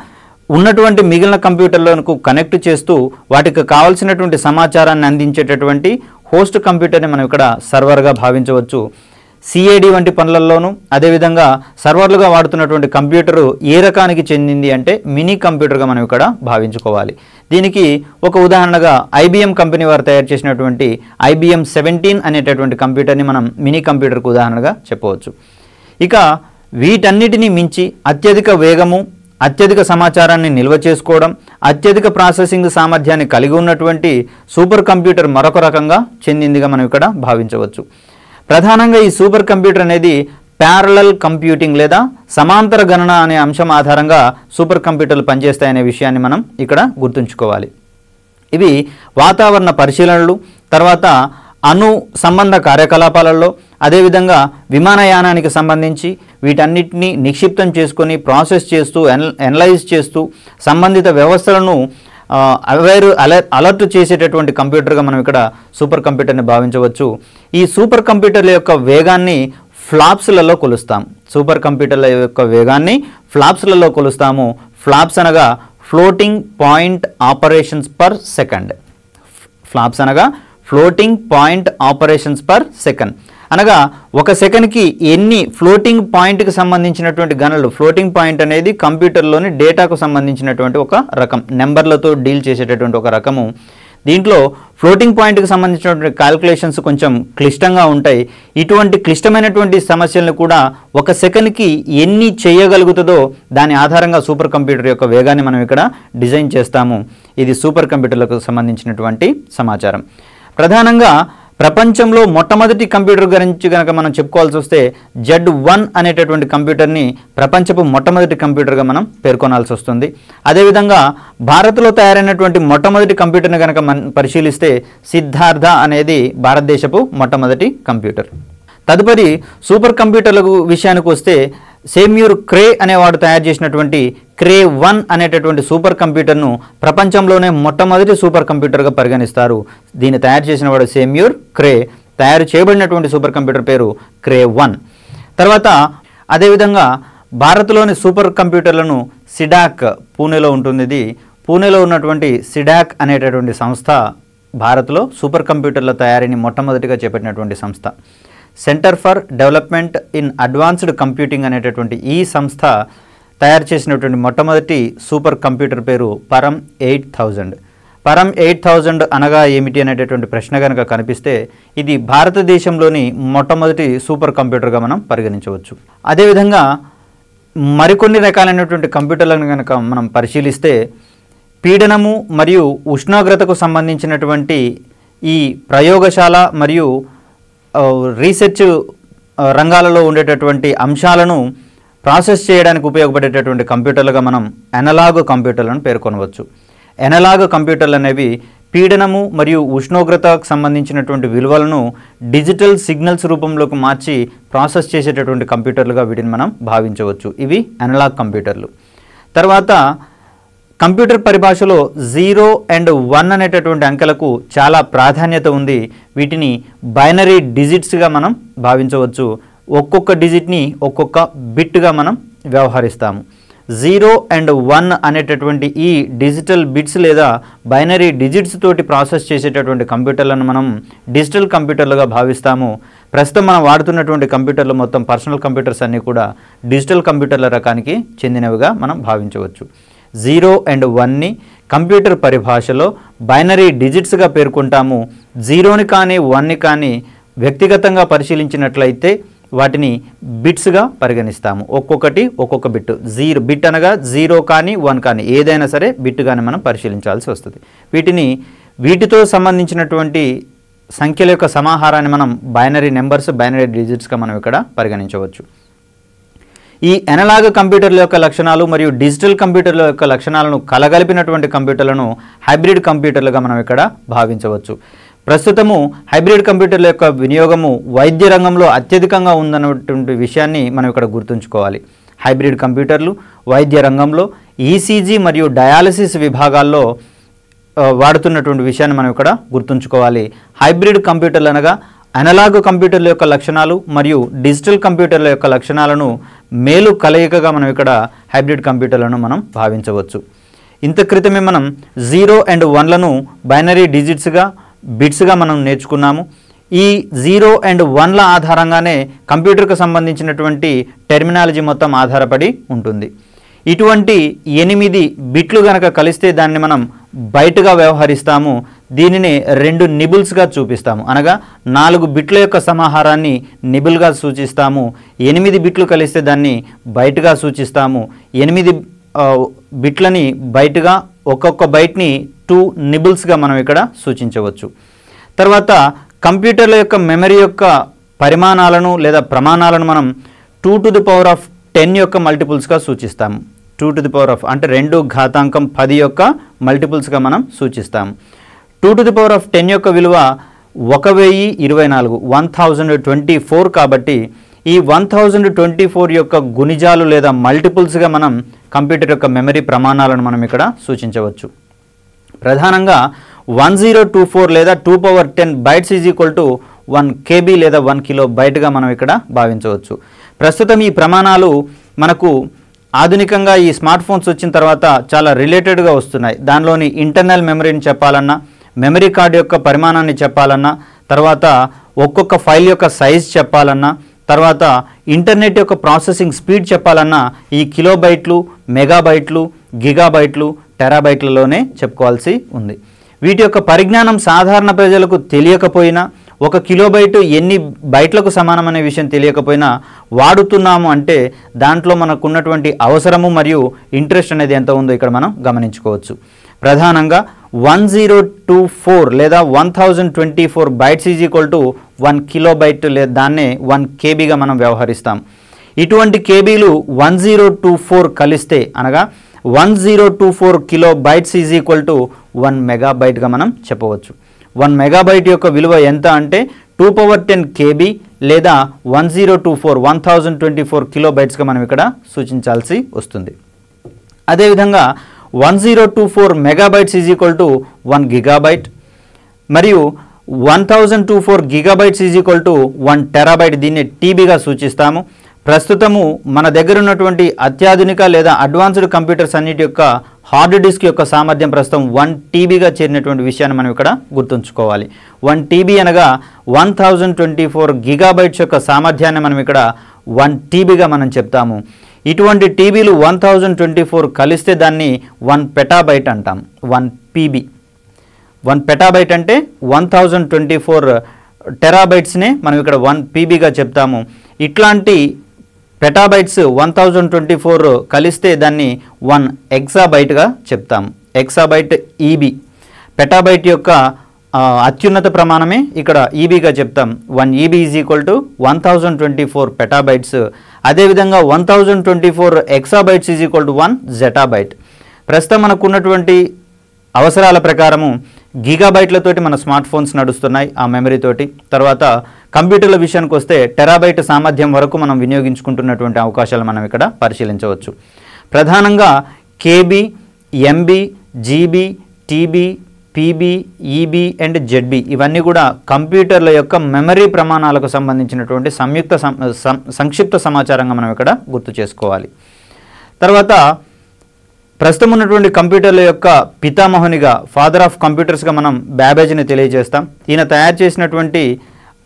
ఉన్నటువంటి మిగిలిన కంప్యూటర్లకు కనెక్ట్ చేస్తూ వాటికి కావలసినటువంటి సమాచారాన్ని అందించేటటువంటి హోస్ట్ కంప్యూటర్ని మనం ఇక్కడ సర్వర్గా భావించవచ్చు సిఏడి వంటి పనులలోనూ అదేవిధంగా సర్వర్లుగా వాడుతున్నటువంటి కంప్యూటరు ఏ రకానికి చెందింది అంటే మినీ కంప్యూటర్గా మనం ఇక్కడ భావించుకోవాలి దీనికి ఒక ఉదాహరణగా ఐబీఎం కంపెనీ వారు తయారు చేసినటువంటి ఐబీఎం సెవెంటీన్ అనేటటువంటి కంప్యూటర్ని మనం మినీ కంప్యూటర్కు ఉదాహరణగా చెప్పవచ్చు ఇక వీటన్నిటిని మించి అత్యధిక వేగము అత్యధిక సమాచారాన్ని నిల్వ చేసుకోవడం అత్యధిక ప్రాసెసింగ్ సామర్థ్యాన్ని కలిగి ఉన్నటువంటి సూపర్ కంప్యూటర్ మరొక రకంగా చెందిందిగా మనం ఇక్కడ భావించవచ్చు ప్రధానంగా ఈ సూపర్ కంప్యూటర్ అనేది ప్యారలల్ కంప్యూటింగ్ లేదా సమాంతర గణన అనే అంశం ఆధారంగా సూపర్ కంప్యూటర్లు పనిచేస్తాయనే విషయాన్ని మనం ఇక్కడ గుర్తుంచుకోవాలి ఇవి వాతావరణ పరిశీలనలు తర్వాత అను సంబంధ కార్యకలాపాలలో అదేవిధంగా విమానయానానికి సంబంధించి వీటన్నిటిని నిక్షిప్తం చేసుకొని ప్రాసెస్ చేస్తూ ఎన్ ఎనలైజ్ చేస్తూ సంబంధిత వ్యవస్థలను అవేర్ అలర్ట్ చేసేటటువంటి కంప్యూటర్గా మనం ఇక్కడ సూపర్ కంప్యూటర్ని భావించవచ్చు ఈ సూపర్ కంప్యూటర్ల యొక్క వేగాన్ని ఫ్లాప్స్లలో కొలుస్తాం సూపర్ కంప్యూటర్ల యొక్క వేగాన్ని ఫ్లాప్స్లలో కొలుస్తాము ఫ్లాప్స్ అనగా floating point operations per second flops అనగా floating point operations per second అనగా ఒక సెకండ్కి ఎన్ని ఫ్లోటింగ్ పాయింట్కి సంబంధించినటువంటి గణనలు ఫ్లోటింగ్ పాయింట్ అనేది కంప్యూటర్లోని డేటాకు సంబంధించినటువంటి ఒక రకం నెంబర్లతో డీల్ చేసేటటువంటి ఒక రకము దీంట్లో ఫ్లోటింగ్ పాయింట్కి సంబంధించినటువంటి క్యాల్కులేషన్స్ కొంచెం క్లిష్టంగా ఉంటాయి ఇటువంటి క్లిష్టమైనటువంటి సమస్యలను కూడా ఒక సెకండ్కి ఎన్ని చేయగలుగుతుందో దాని ఆధారంగా సూపర్ కంప్యూటర్ యొక్క వేగాన్ని మనం ఇక్కడ డిజైన్ చేస్తాము ఇది సూపర్ కంప్యూటర్లకు సంబంధించినటువంటి సమాచారం ప్రధానంగా ప్రపంచంలో మొట్టమొదటి కంప్యూటర్ గురించి కనుక మనం చెప్పుకోవాల్సి వస్తే జెడ్ వన్ అనేటటువంటి కంప్యూటర్ని ప్రపంచపు మొట్టమొదటి కంప్యూటర్గా మనం పేర్కొనాల్సి వస్తుంది అదేవిధంగా భారత్లో తయారైనటువంటి మొట్టమొదటి కంప్యూటర్ని కనుక మనం పరిశీలిస్తే సిద్ధార్థ అనేది భారతదేశపు మొట్టమొదటి కంప్యూటర్ తదుపరి సూపర్ కంప్యూటర్ల విషయానికి వస్తే సేమ్యూర్ క్రే అనేవాడు తయారు చేసినటువంటి క్రే వన్ అనేటటువంటి సూపర్ కంప్యూటర్ను ప్రపంచంలోనే మొట్టమొదటి సూపర్ కంప్యూటర్గా పరిగణిస్తారు దీన్ని తయారు చేసిన వాడు సేమ్యూర్ క్రే తయారు చేయబడినటువంటి సూపర్ కంప్యూటర్ పేరు క్రే వన్ తర్వాత అదేవిధంగా భారత్లోని సూపర్ కంప్యూటర్లను సిడాక్ పూణేలో ఉంటుంది ఇది పూణేలో ఉన్నటువంటి సిడాక్ అనేటటువంటి సంస్థ భారత్లో సూపర్ కంప్యూటర్ల తయారీని మొట్టమొదటిగా చేపట్టినటువంటి సంస్థ centre for development in advanced computing అనేటటువంటి ఈ సంస్థ తయారు చేసినటువంటి మొట్టమొదటి సూపర్ కంప్యూటర్ పేరు Param eight thousand Param eight thousand అనగా ఏమిటి అనేటటువంటి ప్రశ్న కనుక కనిపిస్తే ఇది భారతదేశంలోని మొట్టమొదటి సూపర్ కంప్యూటర్గా మనం పరిగణించవచ్చు అదేవిధంగా మరికొన్ని రకాలైనటువంటి కంప్యూటర్లను కనుక మనం పరిశీలిస్తే పీడనము మరియు ఉష్ణోగ్రతకు సంబంధించినటువంటి ఈ ప్రయోగశాల మరియు రీసెర్చ్ రంగాలలో ఉండేటటువంటి అంశాలను ప్రాసెస్ చేయడానికి ఉపయోగపడేటటువంటి కంప్యూటర్లుగా మనం ఎనలాగ్ కంప్యూటర్లను పేర్కొనవచ్చు ఎనలాగ్ కంప్యూటర్లు అనేవి పీడనము మరియు ఉష్ణోగ్రతకు సంబంధించినటువంటి విలువలను డిజిటల్ సిగ్నల్స్ రూపంలోకి మార్చి ప్రాసెస్ చేసేటటువంటి కంప్యూటర్లుగా వీటిని మనం భావించవచ్చు ఇవి అనలాగ్ కంప్యూటర్లు తర్వాత కంప్యూటర్ పరిభాషలో జీరో అండ్ వన్ అనేటటువంటి అంకెలకు చాలా ప్రాధాన్యత ఉంది వీటిని బైనరీ డిజిట్స్గా మనం భావించవచ్చు ఒక్కొక్క డిజిట్ని ఒక్కొక్క బిట్గా మనం వ్యవహరిస్తాము జీరో అండ్ వన్ అనేటటువంటి ఈ డిజిటల్ బిట్స్ లేదా బైనరీ డిజిట్స్ తోటి ప్రాసెస్ చేసేటటువంటి కంప్యూటర్లను మనం డిజిటల్ కంప్యూటర్లుగా భావిస్తాము ప్రస్తుతం మనం వాడుతున్నటువంటి కంప్యూటర్లు మొత్తం పర్సనల్ కంప్యూటర్స్ అన్నీ కూడా డిజిటల్ కంప్యూటర్ల రకానికి చెందినవిగా మనం భావించవచ్చు జీరో అండ్ వన్ని కంప్యూటర్ పరిభాషలో బైనరీ డిజిట్స్గా పేర్కొంటాము జీరోని కానీ వన్ని కానీ వ్యక్తిగతంగా పరిశీలించినట్లయితే వాటిని బిట్స్గా పరిగణిస్తాము ఒక్కొక్కటి ఒక్కొక్క బిట్ జీరో బిట్ అనగా జీరో కానీ వన్ కానీ ఏదైనా సరే బిట్ కానీ మనం పరిశీలించాల్సి వస్తుంది వీటిని వీటితో సంబంధించినటువంటి సంఖ్యల యొక్క సమాహారాన్ని మనం బైనరీ నెంబర్స్ బైనరీ డిజిట్స్గా మనం ఇక్కడ పరిగణించవచ్చు ఈ ఎనలాగ్ కంప్యూటర్ల యొక్క లక్షణాలు మరియు డిజిటల్ కంప్యూటర్ల యొక్క లక్షణాలను కలగలిపినటువంటి కంప్యూటర్లను హైబ్రిడ్ కంప్యూటర్లుగా మనం ఇక్కడ భావించవచ్చు ప్రస్తుతము హైబ్రిడ్ కంప్యూటర్ల యొక్క వినియోగము వైద్య రంగంలో అత్యధికంగా ఉందన్నటువంటి విషయాన్ని మనం ఇక్కడ గుర్తుంచుకోవాలి హైబ్రిడ్ కంప్యూటర్లు వైద్య రంగంలో ఈసీజీ e మరియు డయాలసిస్ విభాగాల్లో వాడుతున్నటువంటి విషయాన్ని మనం ఇక్కడ గుర్తుంచుకోవాలి హైబ్రిడ్ కంప్యూటర్లు అనగా అనలాగ్ కంప్యూటర్ల యొక్క లక్షణాలు మరియు డిజిటల్ కంప్యూటర్ల యొక్క లక్షణాలను మేలు కలయికగా మనం ఇక్కడ హైబ్రిడ్ కంప్యూటర్లను మనం భావించవచ్చు ఇంత క్రితమే మనం జీరో అండ్ వన్లను బైనరీ డిజిట్స్గా బిట్స్గా మనం నేర్చుకున్నాము ఈ జీరో అండ్ వన్ల ఆధారంగానే కంప్యూటర్కు సంబంధించినటువంటి టెర్మినాలజీ మొత్తం ఆధారపడి ఉంటుంది ఇటువంటి ఎనిమిది బిట్లు గనక కలిస్తే దాన్ని మనం బయటగా వ్యవహరిస్తాము దీనిని రెండు నిబుల్స్గా చూపిస్తాము అనగా నాలుగు బిట్ల యొక్క సమాహారాన్ని నిబుల్గా సూచిస్తాము ఎనిమిది బిట్లు కలిస్తే దాన్ని బయటగా సూచిస్తాము ఎనిమిది బిట్లని బయటగా ఒక్కొక్క బైట్ని టూ నిబుల్స్గా మనం ఇక్కడ సూచించవచ్చు తర్వాత కంప్యూటర్ల యొక్క మెమరీ యొక్క పరిమాణాలను లేదా ప్రమాణాలను మనం two to the power of ten యొక్క మల్టిపుల్స్గా సూచిస్తాము two to the power of అంటే రెండు ఘాతాంకం పది యొక్క మల్టిపుల్స్గా మనం సూచిస్తాం two to the power of ten యొక్క విలువ ఒక వెయ్యి ఇరవై నాలుగు వన్ థౌజండ్ ట్వంటీ ఫోర్ కాబట్టి ఈ వన్ థౌజండ్ ట్వంటీ ఫోర్ యొక్క గుణిజాలు లేదా మల్టిపుల్స్గా మనం కంప్యూటర్ యొక్క మెమరీ ప్రమాణాలను మనం ఇక్కడ సూచించవచ్చు ప్రధానంగా వన్ జీరో టూ ఫోర్ లేదా two power ten bytes is equal to one KB లేదా వన్ కిలో బైట్గా మనం ఇక్కడ భావించవచ్చు ప్రస్తుతం ఈ ప్రమాణాలు మనకు ఆధునికంగా ఈ స్మార్ట్ ఫోన్స్ వచ్చిన తర్వాత చాలా రిలేటెడ్గా వస్తున్నాయి దానిలోని ఇంటర్నల్ మెమరీని చెప్పాలన్నా మెమరీ కార్డు యొక్క పరిమాణాన్ని చెప్పాలన్నా తర్వాత ఒక్కొక్క ఫైల్ యొక్క సైజ్ చెప్పాలన్నా తర్వాత ఇంటర్నెట్ యొక్క ప్రాసెసింగ్ స్పీడ్ చెప్పాలన్నా ఈ కిలోబైట్లు మెగాబైట్లు గిగాబైట్లు టెరాబైట్లలోనే చెప్పుకోవాల్సి ఉంది వీటి యొక్క పరిజ్ఞానం సాధారణ ప్రజలకు తెలియకపోయినా ఒక కిలో బైట్ ఎన్ని బైట్లకు అనే విషయం తెలియకపోయినా వాడుతున్నాము అంటే దాంట్లో మనకున్నటువంటి అవసరము మరియు ఇంట్రెస్ట్ అనేది ఎంత ఉందో ఇక్కడ మనం గమనించుకోవచ్చు ప్రధానంగా వన్ జీరో టూ ఫోర్ లేదా one thousand twenty four bytes is equal to one byte లేదా దాన్నే వన్ కేబీగా మనం వ్యవహరిస్తాం ఇటువంటి కేబీలు వన్ జీరో టూ ఫోర్ కలిస్తే అనగా one zero two four kilo bytes is equal to one బైట్గా మనం చెప్పవచ్చు వన్ మెగాబైట్ యొక్క విలువ ఎంత అంటే టూ పవర్ టెన్ కేబీ లేదా one zero two four one thousand twenty four కిలోబైట్స్గా మనం ఇక్కడ సూచించాల్సి వస్తుంది అదేవిధంగా one zero two four megabytes is equal to one gigabyte మరియు one thousand two four gigabytes is equal to one terabyte దీన్ని టీబీగా సూచిస్తాము ప్రస్తుతము మన దగ్గర ఉన్నటువంటి అత్యాధునిక లేదా అడ్వాన్స్డ్ కంప్యూటర్స్ అన్నిటి యొక్క హార్డ్ డిస్క్ యొక్క సామర్థ్యం ప్రస్తుతం వన్ టీబీగా చేరినటువంటి విషయాన్ని మనం ఇక్కడ గుర్తుంచుకోవాలి వన్ టీబీ అనగా one thousand twenty four gigabytes యొక్క సామర్థ్యాన్ని మనం ఇక్కడ వన్ టీబీగా మనం చెప్తాము ఇటువంటి టీబీలు వన్ థౌజండ్ ట్వంటీ ఫోర్ కలిస్తే దాన్ని వన్ పెటాబైట్ అంటాం వన్ పీబీ వన్ పెటాబైట్ అంటే వన్ థౌజండ్ ట్వంటీ ఫోర్ టెరాబైట్స్నే మనం ఇక్కడ వన్ పీబీగా చెప్తాము ఇట్లాంటి petabytes one thousand twenty four కలిస్తే దాన్ని వన్ ఎక్సాబైట్గా చెప్తాం ఎక్సాబైట్ ఈబీ పెటాబైట్ యొక్క అత్యున్నత ప్రమాణమే ఇక్కడ ఈబీగా e చెప్తాం one EB is equal to one thousand twenty four petabytes అదేవిధంగా one thousand twenty four exabytes is equal to one zettabyte ప్రస్తుతం మనకున్నటువంటి అవసరాల ప్రకారము గీగాబైట్లతోటి మన స్మార్ట్ ఫోన్స్ నడుస్తున్నాయి ఆ మెమరీతోటి తర్వాత కంప్యూటర్ల విషయానికి వస్తే టెరాబైట్ సామర్థ్యం వరకు మనం వినియోగించుకుంటున్నటువంటి అవకాశాలు మనం ఇక్కడ పరిశీలించవచ్చు ప్రధానంగా KB MB GB TB PB EB and ZB ఇవన్నీ కూడా కంప్యూటర్ల యొక్క మెమరీ ప్రమాణాలకు సంబంధించినటువంటి సంయుక్త సంక్షిప్త సమాచారంగా మనం ఇక్కడ గుర్తు చేసుకోవాలి తర్వాత ప్రస్తుతం ఉన్నటువంటి కంప్యూటర్ల యొక్క పితామహునిగా ఫాదర్ ఆఫ్ కంప్యూటర్స్గా మనం బ్యాబేజ్ని తెలియజేస్తాం ఈయన తయారు చేసినటువంటి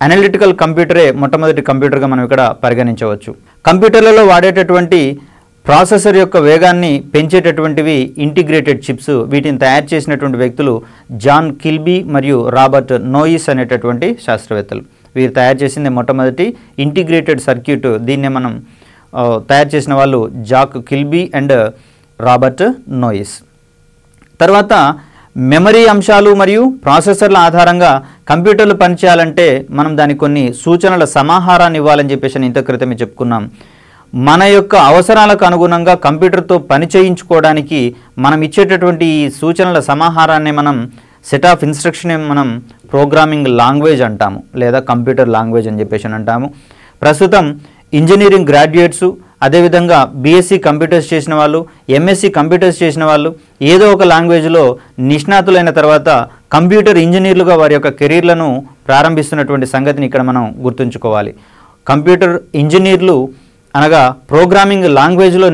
అనలిటికల్ కంప్యూటరే మొట్టమొదటి కంప్యూటర్గా మనం ఇక్కడ పరిగణించవచ్చు కంప్యూటర్లలో వాడేటటువంటి ప్రాసెసర్ యొక్క వేగాన్ని పెంచేటటువంటివి ఇంటిగ్రేటెడ్ చిప్స్ వీటిని తయారు చేసినటువంటి వ్యక్తులు జాన్ కిల్బీ మరియు రాబర్ట్ నోయిస్ అనేటటువంటి శాస్త్రవేత్తలు వీరు తయారు చేసింది మొట్టమొదటి ఇంటిగ్రేటెడ్ సర్క్యూట్ దీన్నే మనం తయారు చేసిన వాళ్ళు Jack Kilby and Robert Noyce తర్వాత మెమరీ అంశాలు మరియు ప్రాసెసర్ల ఆధారంగా కంప్యూటర్లు పనిచేయాలంటే మనం దానికి కొన్ని సూచనల సమాహారాన్ని ఇవ్వాలని చెప్పేసి నేను ఇంత క్రితమే చెప్పుకున్నాం మన యొక్క అవసరాలకు అనుగుణంగా కంప్యూటర్తో పని చేయించుకోవడానికి మనం ఇచ్చేటటువంటి ఈ సూచనల సమాహారాన్ని మనం సెట్ ఆఫ్ ఇన్స్ట్రక్షన్ మనం ప్రోగ్రామింగ్ లాంగ్వేజ్ అంటాము లేదా కంప్యూటర్ లాంగ్వేజ్ అని చెప్పేసి అంటాము ప్రస్తుతం ఇంజనీరింగ్ గ్రాడ్యుయేట్సు అదేవిధంగా బీఎస్సీ కంప్యూటర్స్ చేసిన వాళ్ళు ఎంఎస్సీ కంప్యూటర్స్ చేసిన వాళ్ళు ఏదో ఒక లాంగ్వేజ్లో నిష్ణాతులైన తర్వాత కంప్యూటర్ ఇంజనీర్లుగా వారి యొక్క కెరీర్లను ప్రారంభిస్తున్నటువంటి సంగతిని ఇక్కడ మనం గుర్తుంచుకోవాలి కంప్యూటర్ ఇంజనీర్లు అనగా ప్రోగ్రామింగ్ లాంగ్వేజ్లో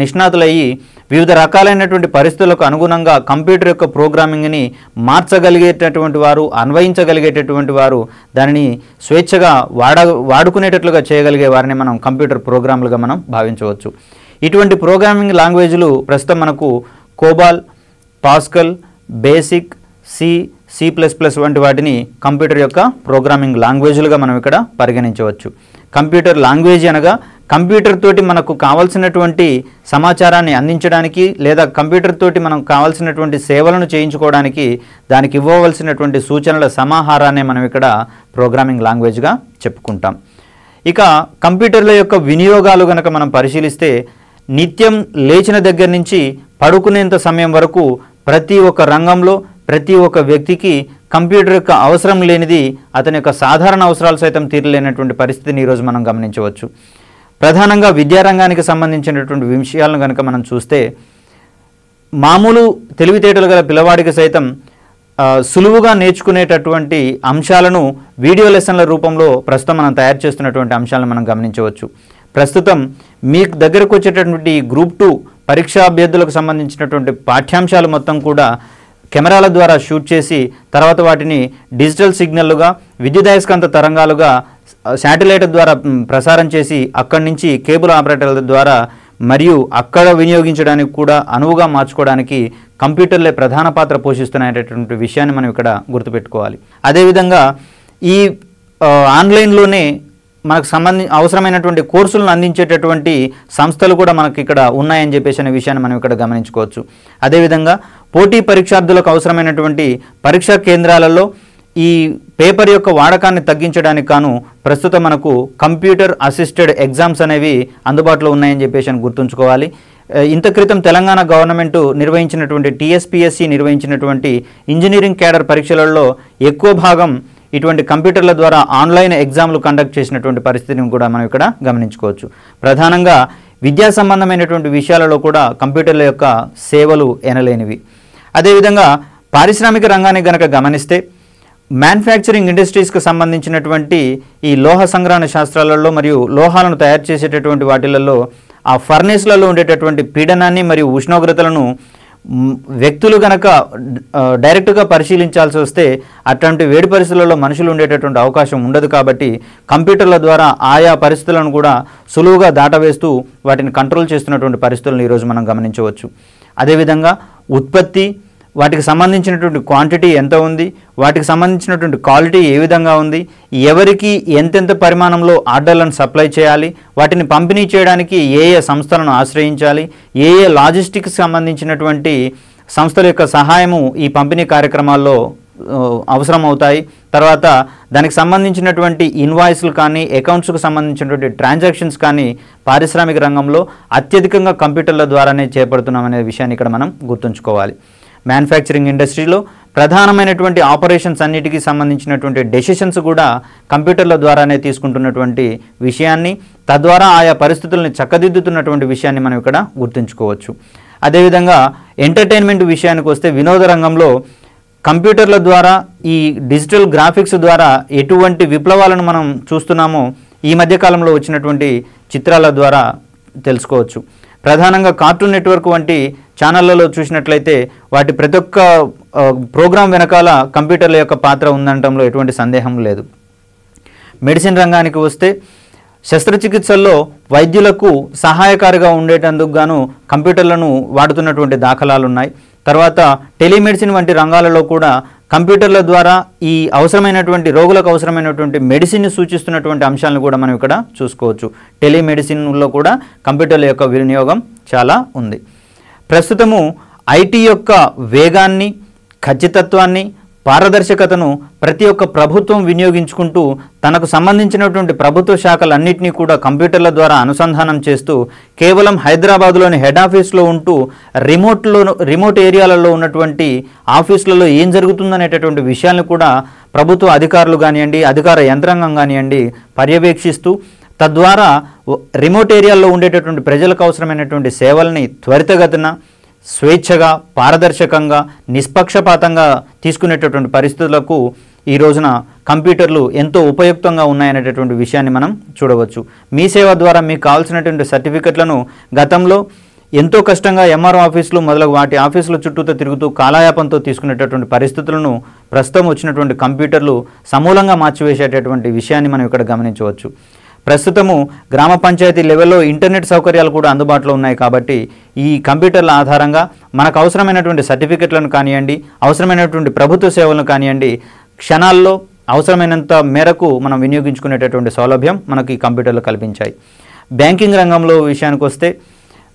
నిష్ణాతులయ్యి వివిధ రకాలైనటువంటి పరిస్థితులకు అనుగుణంగా కంప్యూటర్ యొక్క ప్రోగ్రామింగ్ని మార్చగలిగేటటువంటి వారు అన్వయించగలిగేటటువంటి వారు దానిని స్వేచ్ఛగా వాడ వాడుకునేటట్లుగా చేయగలిగే వారిని మనం కంప్యూటర్ ప్రోగ్రాంలుగా మనం భావించవచ్చు ఇటువంటి ప్రోగ్రామింగ్ లాంగ్వేజ్లు ప్రస్తుతం మనకు COBOL Pascal BASIC C C plus plus వంటి వాటిని కంప్యూటర్ యొక్క ప్రోగ్రామింగ్ లాంగ్వేజ్లుగా మనం ఇక్కడ పరిగణించవచ్చు కంప్యూటర్ లాంగ్వేజ్ అనగా కంప్యూటర్ తోటి మనకు కావాల్సినటువంటి సమాచారాన్ని అందించడానికి లేదా కంప్యూటర్ తోటి మనం కావాల్సినటువంటి సేవలను చేయించుకోవడానికి దానికి ఇవ్వవలసినటువంటి సూచనల సమాహారాన్ని మనం ఇక్కడ ప్రోగ్రామింగ్ లాంగ్వేజ్గా చెప్పుకుంటాం ఇక కంప్యూటర్ల యొక్క వినియోగాలు కనుక మనం పరిశీలిస్తే నిత్యం లేచిన దగ్గర నుంచి పడుకునేంత సమయం వరకు ప్రతి ఒక్క రంగంలో ప్రతి ఒక్క వ్యక్తికి కంప్యూటర్ యొక్క అవసరం లేనిది అతని యొక్క సాధారణ అవసరాలు సైతం తీరలేనటువంటి పరిస్థితిని ఈరోజు మనం గమనించవచ్చు ప్రధానంగా విద్యారంగానికి సంబంధించినటువంటి విషయాలను కనుక మనం చూస్తే మామూలు తెలివితేటలు గల పిల్లవాడికి సైతం సులువుగా నేర్చుకునేటటువంటి అంశాలను వీడియో లెసన్ల రూపంలో ప్రస్తుతం మనం తయారు చేస్తున్నటువంటి అంశాలను మనం గమనించవచ్చు ప్రస్తుతం మీకు దగ్గరకు వచ్చేటటువంటి గ్రూప్ టూ పరీక్షా అభ్యర్థులకు సంబంధించినటువంటి పాఠ్యాంశాలు మొత్తం కూడా కెమెరాల ద్వారా షూట్ చేసి తర్వాత వాటిని డిజిటల్ సిగ్నల్లుగా విద్యుదయస్కాంత తరంగాలుగా శాటిలైట్ ద్వారా ప్రసారం చేసి అక్కడి నుంచి కేబుల్ ఆపరేటర్ల ద్వారా మరియు అక్కడ వినియోగించడానికి కూడా అనువుగా మార్చుకోవడానికి కంప్యూటర్లే ప్రధాన పాత్ర పోషిస్తున్నటువంటి విషయాన్ని మనం ఇక్కడ గుర్తుపెట్టుకోవాలి అదేవిధంగా ఈ ఆన్లైన్లోనే మనకు సంబంధి అవసరమైనటువంటి కోర్సులను అందించేటటువంటి సంస్థలు కూడా మనకి ఇక్కడ ఉన్నాయని చెప్పేసి అనే విషయాన్ని మనం ఇక్కడ గమనించుకోవచ్చు అదేవిధంగా పోటీ పరీక్షార్థులకు అవసరమైనటువంటి పరీక్షా కేంద్రాలలో ఈ పేపర్ యొక్క వాడకాన్ని తగ్గించడానికి కాను ప్రస్తుతం మనకు కంప్యూటర్ అసిస్టెడ్ ఎగ్జామ్స్ అనేవి అందుబాటులో ఉన్నాయని చెప్పేసి అని గుర్తుంచుకోవాలి ఇంత క్రితం తెలంగాణ గవర్నమెంట్ నిర్వహించినటువంటి టీఎస్పీఎస్సి నిర్వహించినటువంటి ఇంజనీరింగ్ క్యాడర్ పరీక్షలలో ఎక్కువ భాగం ఇటువంటి కంప్యూటర్ల ద్వారా ఆన్లైన్ ఎగ్జామ్లు కండక్ట్ చేసినటువంటి పరిస్థితిని కూడా మనం ఇక్కడ గమనించుకోవచ్చు ప్రధానంగా విద్యా సంబంధమైనటువంటి విషయాలలో కూడా కంప్యూటర్ల యొక్క సేవలు ఎనలేనివి అదేవిధంగా పారిశ్రామిక రంగాన్ని గనక గమనిస్తే మ్యానుఫ్యాక్చరింగ్ ఇండస్ట్రీస్కు సంబంధించినటువంటి ఈ లోహ సంగ్రహణ శాస్త్రాలలో మరియు లోహాలను తయారు చేసేటటువంటి వాటిలలో ఆ ఫర్నేస్లలో ఉండేటటువంటి పీడనాన్ని మరియు ఉష్ణోగ్రతలను వ్యక్తులు కనుక డైరెక్ట్గా పరిశీలించాల్సి వస్తే అటువంటి వేడి పరిస్థితులలో మనుషులు ఉండేటటువంటి అవకాశం ఉండదు కాబట్టి కంప్యూటర్ల ద్వారా ఆయా పరిస్థితులను కూడా సులువుగా దాటవేస్తూ వాటిని కంట్రోల్ చేస్తున్నటువంటి పరిస్థితులను ఈరోజు మనం గమనించవచ్చు అదేవిధంగా ఉత్పత్తి వాటికి సంబంధించినటువంటి క్వాంటిటీ ఎంత ఉంది వాటికి సంబంధించినటువంటి క్వాలిటీ ఏ విధంగా ఉంది ఎవరికి ఎంతెంత పరిమాణంలో ఆర్డర్లను సప్లై చేయాలి వాటిని పంపిణీ చేయడానికి ఏ ఏ సంస్థలను ఆశ్రయించాలి ఏ ఏ లాజిస్టిక్స్ సంబంధించినటువంటి సంస్థల యొక్క సహాయము ఈ పంపిణీ కార్యక్రమాల్లో అవసరం అవుతాయి తర్వాత దానికి సంబంధించినటువంటి ఇన్వాయిస్లు కానీ అకౌంట్స్కు సంబంధించినటువంటి ట్రాన్సాక్షన్స్ కానీ పారిశ్రామిక రంగంలో అత్యధికంగా కంప్యూటర్ల ద్వారానే చేపడుతున్నాం అనే విషయాన్ని ఇక్కడ మనం గుర్తుంచుకోవాలి మ్యానుఫ్యాక్చరింగ్ ఇండస్ట్రీలో ప్రధానమైనటువంటి ఆపరేషన్స్ అన్నిటికీ సంబంధించినటువంటి డెసిషన్స్ కూడా కంప్యూటర్ల ద్వారానే తీసుకుంటున్నటువంటి విషయాన్ని తద్వారా ఆయా పరిస్థితులను చక్కదిద్దుతున్నటువంటి విషయాన్ని మనం ఇక్కడ గుర్తుంచుకోవచ్చు అదేవిధంగా ఎంటర్టైన్మెంట్ విషయానికి వస్తే వినోద రంగంలో కంప్యూటర్ల ద్వారా ఈ డిజిటల్ గ్రాఫిక్స్ ద్వారా ఎటువంటి విప్లవాలను మనం చూస్తున్నామో ఈ మధ్యకాలంలో వచ్చినటువంటి చిత్రాల ద్వారా తెలుసుకోవచ్చు ప్రధానంగా కార్టూన్ నెట్వర్క్ వంటి ఛానళ్లలో చూసినట్లయితే వాటి ప్రతి ఒక్క ప్రోగ్రాం వెనకాల కంప్యూటర్ల యొక్క పాత్ర ఉందనటంలో ఎటువంటి సందేహం లేదు మెడిసిన్ రంగానికి వస్తే శస్త్రచికిత్సల్లో వైద్యులకు సహాయకారిగా ఉండేటందుకు గాను కంప్యూటర్లను వాడుతున్నటువంటి దాఖలాలు ఉన్నాయి తర్వాత టెలిమెడిసిన్ వంటి రంగాలలో కూడా కంప్యూటర్ల ద్వారా ఈ అవసరమైనటువంటి రోగులకు అవసరమైనటువంటి మెడిసిన్ సూచిస్తున్నటువంటి అంశాలను కూడా మనం ఇక్కడ చూసుకోవచ్చు టెలిమెడిసిన్లో కూడా కంప్యూటర్ల యొక్క వినియోగం చాలా ఉంది ప్రస్తుతము ఐటీ యొక్క వేగాన్ని ఖచ్చితత్వాన్ని పారదర్శకతను ప్రతి ఒక్క ప్రభుత్వం వినియోగించుకుంటూ తనకు సంబంధించినటువంటి ప్రభుత్వ శాఖలన్నింటినీ కూడా కంప్యూటర్ల ద్వారా అనుసంధానం చేస్తూ కేవలం హైదరాబాదులోని హెడ్ ఆఫీస్లో ఉంటూ రిమోట్లో రిమోట్ ఏరియాలలో ఉన్నటువంటి ఆఫీసులలో ఏం జరుగుతుందనేటటువంటి విషయాలను కూడా ప్రభుత్వ అధికారులు కానివ్వండి అధికార యంత్రాంగం కానివ్వండి పర్యవేక్షిస్తూ తద్వారా రిమోట్ ఏరియాల్లో ఉండేటటువంటి ప్రజలకు అవసరమైనటువంటి సేవల్ని త్వరితగతిన స్వేచ్ఛగా పారదర్శకంగా నిష్పక్షపాతంగా తీసుకునేటటువంటి పరిస్థితులకు ఈ రోజున కంప్యూటర్లు ఎంతో ఉపయుక్తంగా ఉన్నాయనేటటువంటి విషయాన్ని మనం చూడవచ్చు మీ సేవ ద్వారా మీకు కావాల్సినటువంటి సర్టిఫికెట్లను గతంలో ఎంతో కష్టంగా ఎంఆర్ఓ ఆఫీసులు మొదలగు వాటి ఆఫీసుల చుట్టూతో తిరుగుతూ కాలాయాపంతో తీసుకునేటటువంటి పరిస్థితులను ప్రస్తుతం వచ్చినటువంటి కంప్యూటర్లు సమూలంగా మార్చివేసేటటువంటి విషయాన్ని మనం ఇక్కడ గమనించవచ్చు ప్రస్తుతము గ్రామ పంచాయతీ లెవెల్లో ఇంటర్నెట్ సౌకర్యాలు కూడా అందుబాటులో ఉన్నాయి కాబట్టి ఈ కంప్యూటర్ల ఆధారంగా మనకు అవసరమైనటువంటి సర్టిఫికెట్లను కానివ్వండి అవసరమైనటువంటి ప్రభుత్వ సేవలను కానివ్వండి క్షణాల్లో అవసరమైనంత మేరకు మనం వినియోగించుకునేటటువంటి సౌలభ్యం మనకు ఈ కంప్యూటర్లు కల్పించాయి బ్యాంకింగ్ రంగంలో విషయానికి వస్తే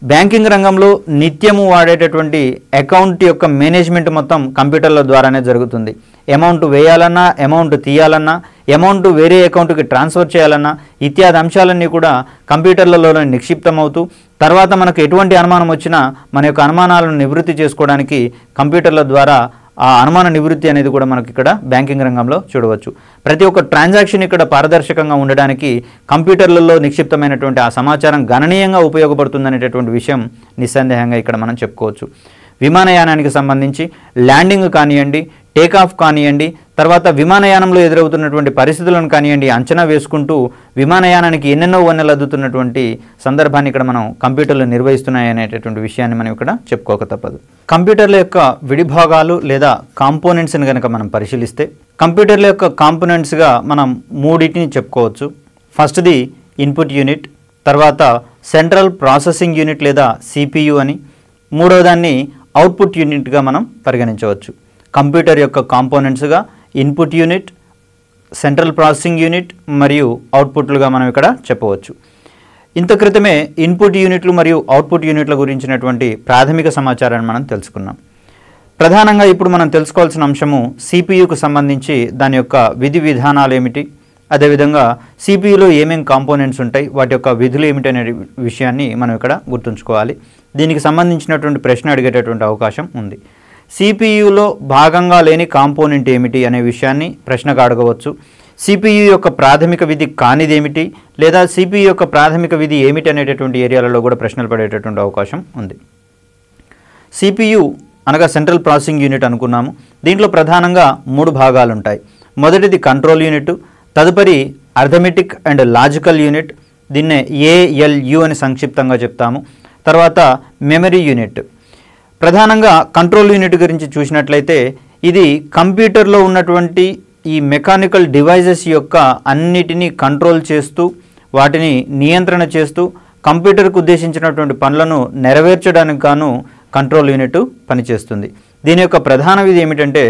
బ్యాంకింగ్ రంగంలో నిత్యము వాడేటటువంటి అకౌంట్ యొక్క మేనేజ్మెంట్ మొత్తం కంప్యూటర్ల ద్వారానే జరుగుతుంది అమౌంట్ వేయాలన్నా అమౌంట్ తీయాలన్నా అమౌంట్ వేరే అకౌంట్కి ట్రాన్స్ఫర్ చేయాలన్నా ఇత్యాది అంశాలన్నీ కూడా కంప్యూటర్లలోనే నిక్షిప్తమవుతూ తర్వాత మనకు ఎటువంటి అనుమానం వచ్చినా మన యొక్క అనుమానాలను నివృత్తి చేసుకోవడానికి కంప్యూటర్ల ద్వారా ఆ అనుమాన నివృత్తి అనేది కూడా మనకి ఇక్కడ బ్యాంకింగ్ రంగంలో చూడవచ్చు ప్రతి ఒక్క ట్రాన్సాక్షన్ ఇక్కడ పారదర్శకంగా ఉండడానికి కంప్యూటర్లలో నిక్షిప్తమైనటువంటి ఆ సమాచారం గణనీయంగా ఉపయోగపడుతుందనేటటువంటి విషయం నిస్సందేహంగా ఇక్కడ మనం చెప్పుకోవచ్చు విమానయానానికి సంబంధించి ల్యాండింగ్ కానివ్వండి టేకాఫ్ కానివ్వండి తర్వాత విమానయానంలో ఎదురవుతున్నటువంటి పరిస్థితులను కానివ్వండి అంచనా వేసుకుంటూ విమానయానానికి ఎన్నెన్నో వన్నెలు అద్దుతున్నటువంటి సందర్భాన్ని ఇక్కడ మనం కంప్యూటర్లు నిర్వహిస్తున్నాయి అనేటటువంటి విషయాన్ని మనం ఇక్కడ చెప్పుకోక తప్పదు కంప్యూటర్ల యొక్క విడిభాగాలు లేదా కాంపోనెంట్స్ని కనుక మనం పరిశీలిస్తే కంప్యూటర్ల యొక్క కాంపోనెంట్స్గా మనం మూడింటిని చెప్పుకోవచ్చు ఫస్ట్ది ఇన్పుట్ యూనిట్ తర్వాత సెంట్రల్ ప్రాసెసింగ్ యూనిట్ లేదా సిపియు అని మూడవదాన్ని అవుట్పుట్ యూనిట్గా మనం పరిగణించవచ్చు కంప్యూటర్ యొక్క కాంపోనెంట్స్గా input unit central processing unit మరియు అవుట్పుట్లుగా మనం ఇక్కడ చెప్పవచ్చు ఇంత క్రితమే ఇన్పుట్ యూనిట్లు మరియు అవుట్పుట్ యూనిట్ల గురించినటువంటి ప్రాథమిక సమాచారాన్ని మనం తెలుసుకున్నాం ప్రధానంగా ఇప్పుడు మనం తెలుసుకోవాల్సిన అంశము సిపియుకు సంబంధించి దాని యొక్క విధి విధానాలు ఏమిటి అదేవిధంగా సిపియులో ఏమేమి కాంపోనెంట్స్ ఉంటాయి వాటి యొక్క విధులు ఏమిటనే విషయాన్ని మనం ఇక్కడ గుర్తుంచుకోవాలి దీనికి సంబంధించినటువంటి ప్రశ్న అడిగేటటువంటి అవకాశం ఉంది సిపియులో భాగంగా లేని కాంపోనెంట్ ఏమిటి అనే విషయాన్ని ప్రశ్నగా అడగవచ్చు సిపియు యొక్క ప్రాథమిక విధి కానిదేమిటి లేదా సిపియు యొక్క ప్రాథమిక విధి ఏమిటి అనేటటువంటి ఏరియాలలో కూడా ప్రశ్నలు పడేటటువంటి అవకాశం ఉంది సిపియు అనగా సెంట్రల్ ప్రాసెసింగ్ యూనిట్ అనుకున్నాము దీంట్లో ప్రధానంగా మూడు భాగాలు ఉంటాయి మొదటిది కంట్రోల్ యూనిట్ తదుపరి అర్థమెటిక్ అండ్ లాజికల్ యూనిట్ దీన్నే ఏఎల్యు అని సంక్షిప్తంగా చెప్తాము తర్వాత మెమరీ యూనిట్ ప్రధానంగా కంట్రోల్ యూనిట్ గురించి చూసినట్లయితే ఇది కంప్యూటర్లో ఉన్నటువంటి ఈ మెకానికల్ డివైజెస్ యొక్క అన్నిటినీ కంట్రోల్ చేస్తూ వాటిని నియంత్రణ చేస్తూ కంప్యూటర్కు ఉద్దేశించినటువంటి పనులను నెరవేర్చడానికి గాను కంట్రోల్ యూనిట్ పనిచేస్తుంది దీని యొక్క ప్రధాన విధి ఏమిటంటే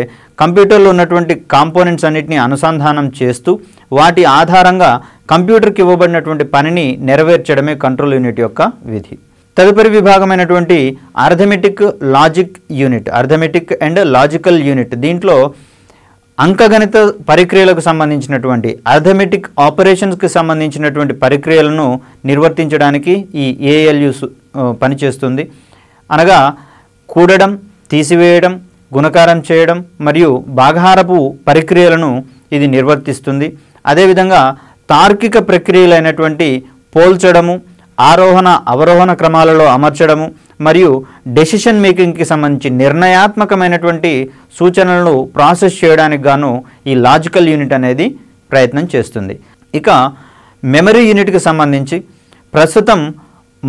కంప్యూటర్లో ఉన్నటువంటి కాంపోనెంట్స్ అన్నిటిని అనుసంధానం చేస్తూ వాటి ఆధారంగా కంప్యూటర్కి ఇవ్వబడినటువంటి పనిని నెరవేర్చడమే కంట్రోల్ యూనిట్ యొక్క విధి తదుపరి విభాగమైనటువంటి arithmetic logic unit arithmetic and logical unit దీంట్లో అంకగణిత పరిక్రియలకు సంబంధించినటువంటి అర్థమెటిక్ ఆపరేషన్స్కి సంబంధించినటువంటి పరిక్రియలను నిర్వర్తించడానికి ఈ ఏఎల్యూస్ పనిచేస్తుంది అనగా కూడడం తీసివేయడం గుణకారం చేయడం మరియు భాగహారపు ప్రక్రియలను ఇది నిర్వర్తిస్తుంది అదేవిధంగా తార్కిక ప్రక్రియలైనటువంటి పోల్చడము ఆరోహణ అవరోహణ క్రమాలలో అమర్చడము మరియు డెసిషన్ మేకింగ్కి సంబంధించి నిర్ణయాత్మకమైనటువంటి సూచనలను ప్రాసెస్ చేయడానికి గాను ఈ లాజికల్ యూనిట్ అనేది ప్రయత్నం చేస్తుంది ఇక మెమరీ యూనిట్కి సంబంధించి ప్రస్తుతం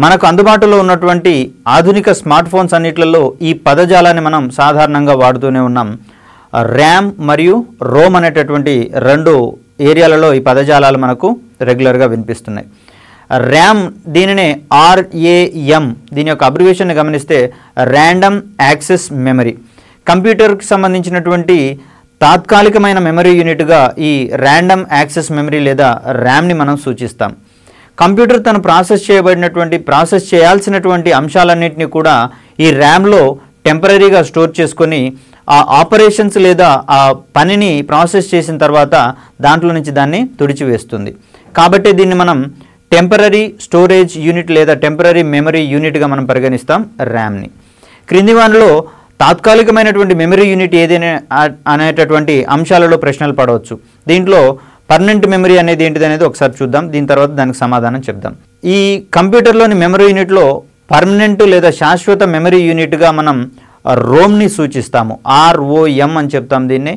మనకు అందుబాటులో ఉన్నటువంటి ఆధునిక స్మార్ట్ ఫోన్స్ అన్నిట్లలో ఈ పదజాలాన్ని మనం సాధారణంగా వాడుతూనే ఉన్నాం ర్యామ్ మరియు రోమ్ అనేటటువంటి రెండు ఏరియాలలో ఈ పదజాలాలు మనకు రెగ్యులర్గా వినిపిస్తున్నాయి ర్యామ్ దీనినే ఆర్ఏఎం దీని యొక్క అబ్రివేషన్ గమనిస్తే ర్యాండమ్ యాక్సెస్ మెమరీ కంప్యూటర్కి సంబంధించినటువంటి తాత్కాలికమైన మెమరీ యూనిట్గా ఈ ర్యాండమ్ యాక్సెస్ మెమరీ లేదా ర్యామ్ని మనం సూచిస్తాం కంప్యూటర్ తను ప్రాసెస్ చేయబడినటువంటి ప్రాసెస్ చేయాల్సినటువంటి అంశాలన్నింటినీ కూడా ఈ ర్యామ్లో టెంపరీగా స్టోర్ చేసుకొని ఆ ఆపరేషన్స్ లేదా ఆ పనిని ప్రాసెస్ చేసిన తర్వాత దాంట్లో నుంచి దాన్ని తుడిచివేస్తుంది కాబట్టి దీన్ని మనం టెంపరీ స్టోరేజ్ యూనిట్ లేదా టెంపరీ మెమరీ యూనిట్గా మనం పరిగణిస్తాం ర్యామ్ని క్రింది వానిలో తాత్కాలికమైనటువంటి మెమరీ యూనిట్ ఏదైనా అనేటటువంటి అంశాలలో ప్రశ్నలు పడవచ్చు దీంట్లో పర్మనెంట్ మెమరీ అనేది ఏంటిది అనేది ఒకసారి చూద్దాం దీని తర్వాత దానికి సమాధానం చెప్దాం ఈ కంప్యూటర్లోని మెమరీ యూనిట్లో పర్మనెంట్ లేదా శాశ్వత మెమరీ యూనిట్గా మనం రోమ్ని సూచిస్తాము ఆర్ఓఎం అని చెప్తాం దీన్ని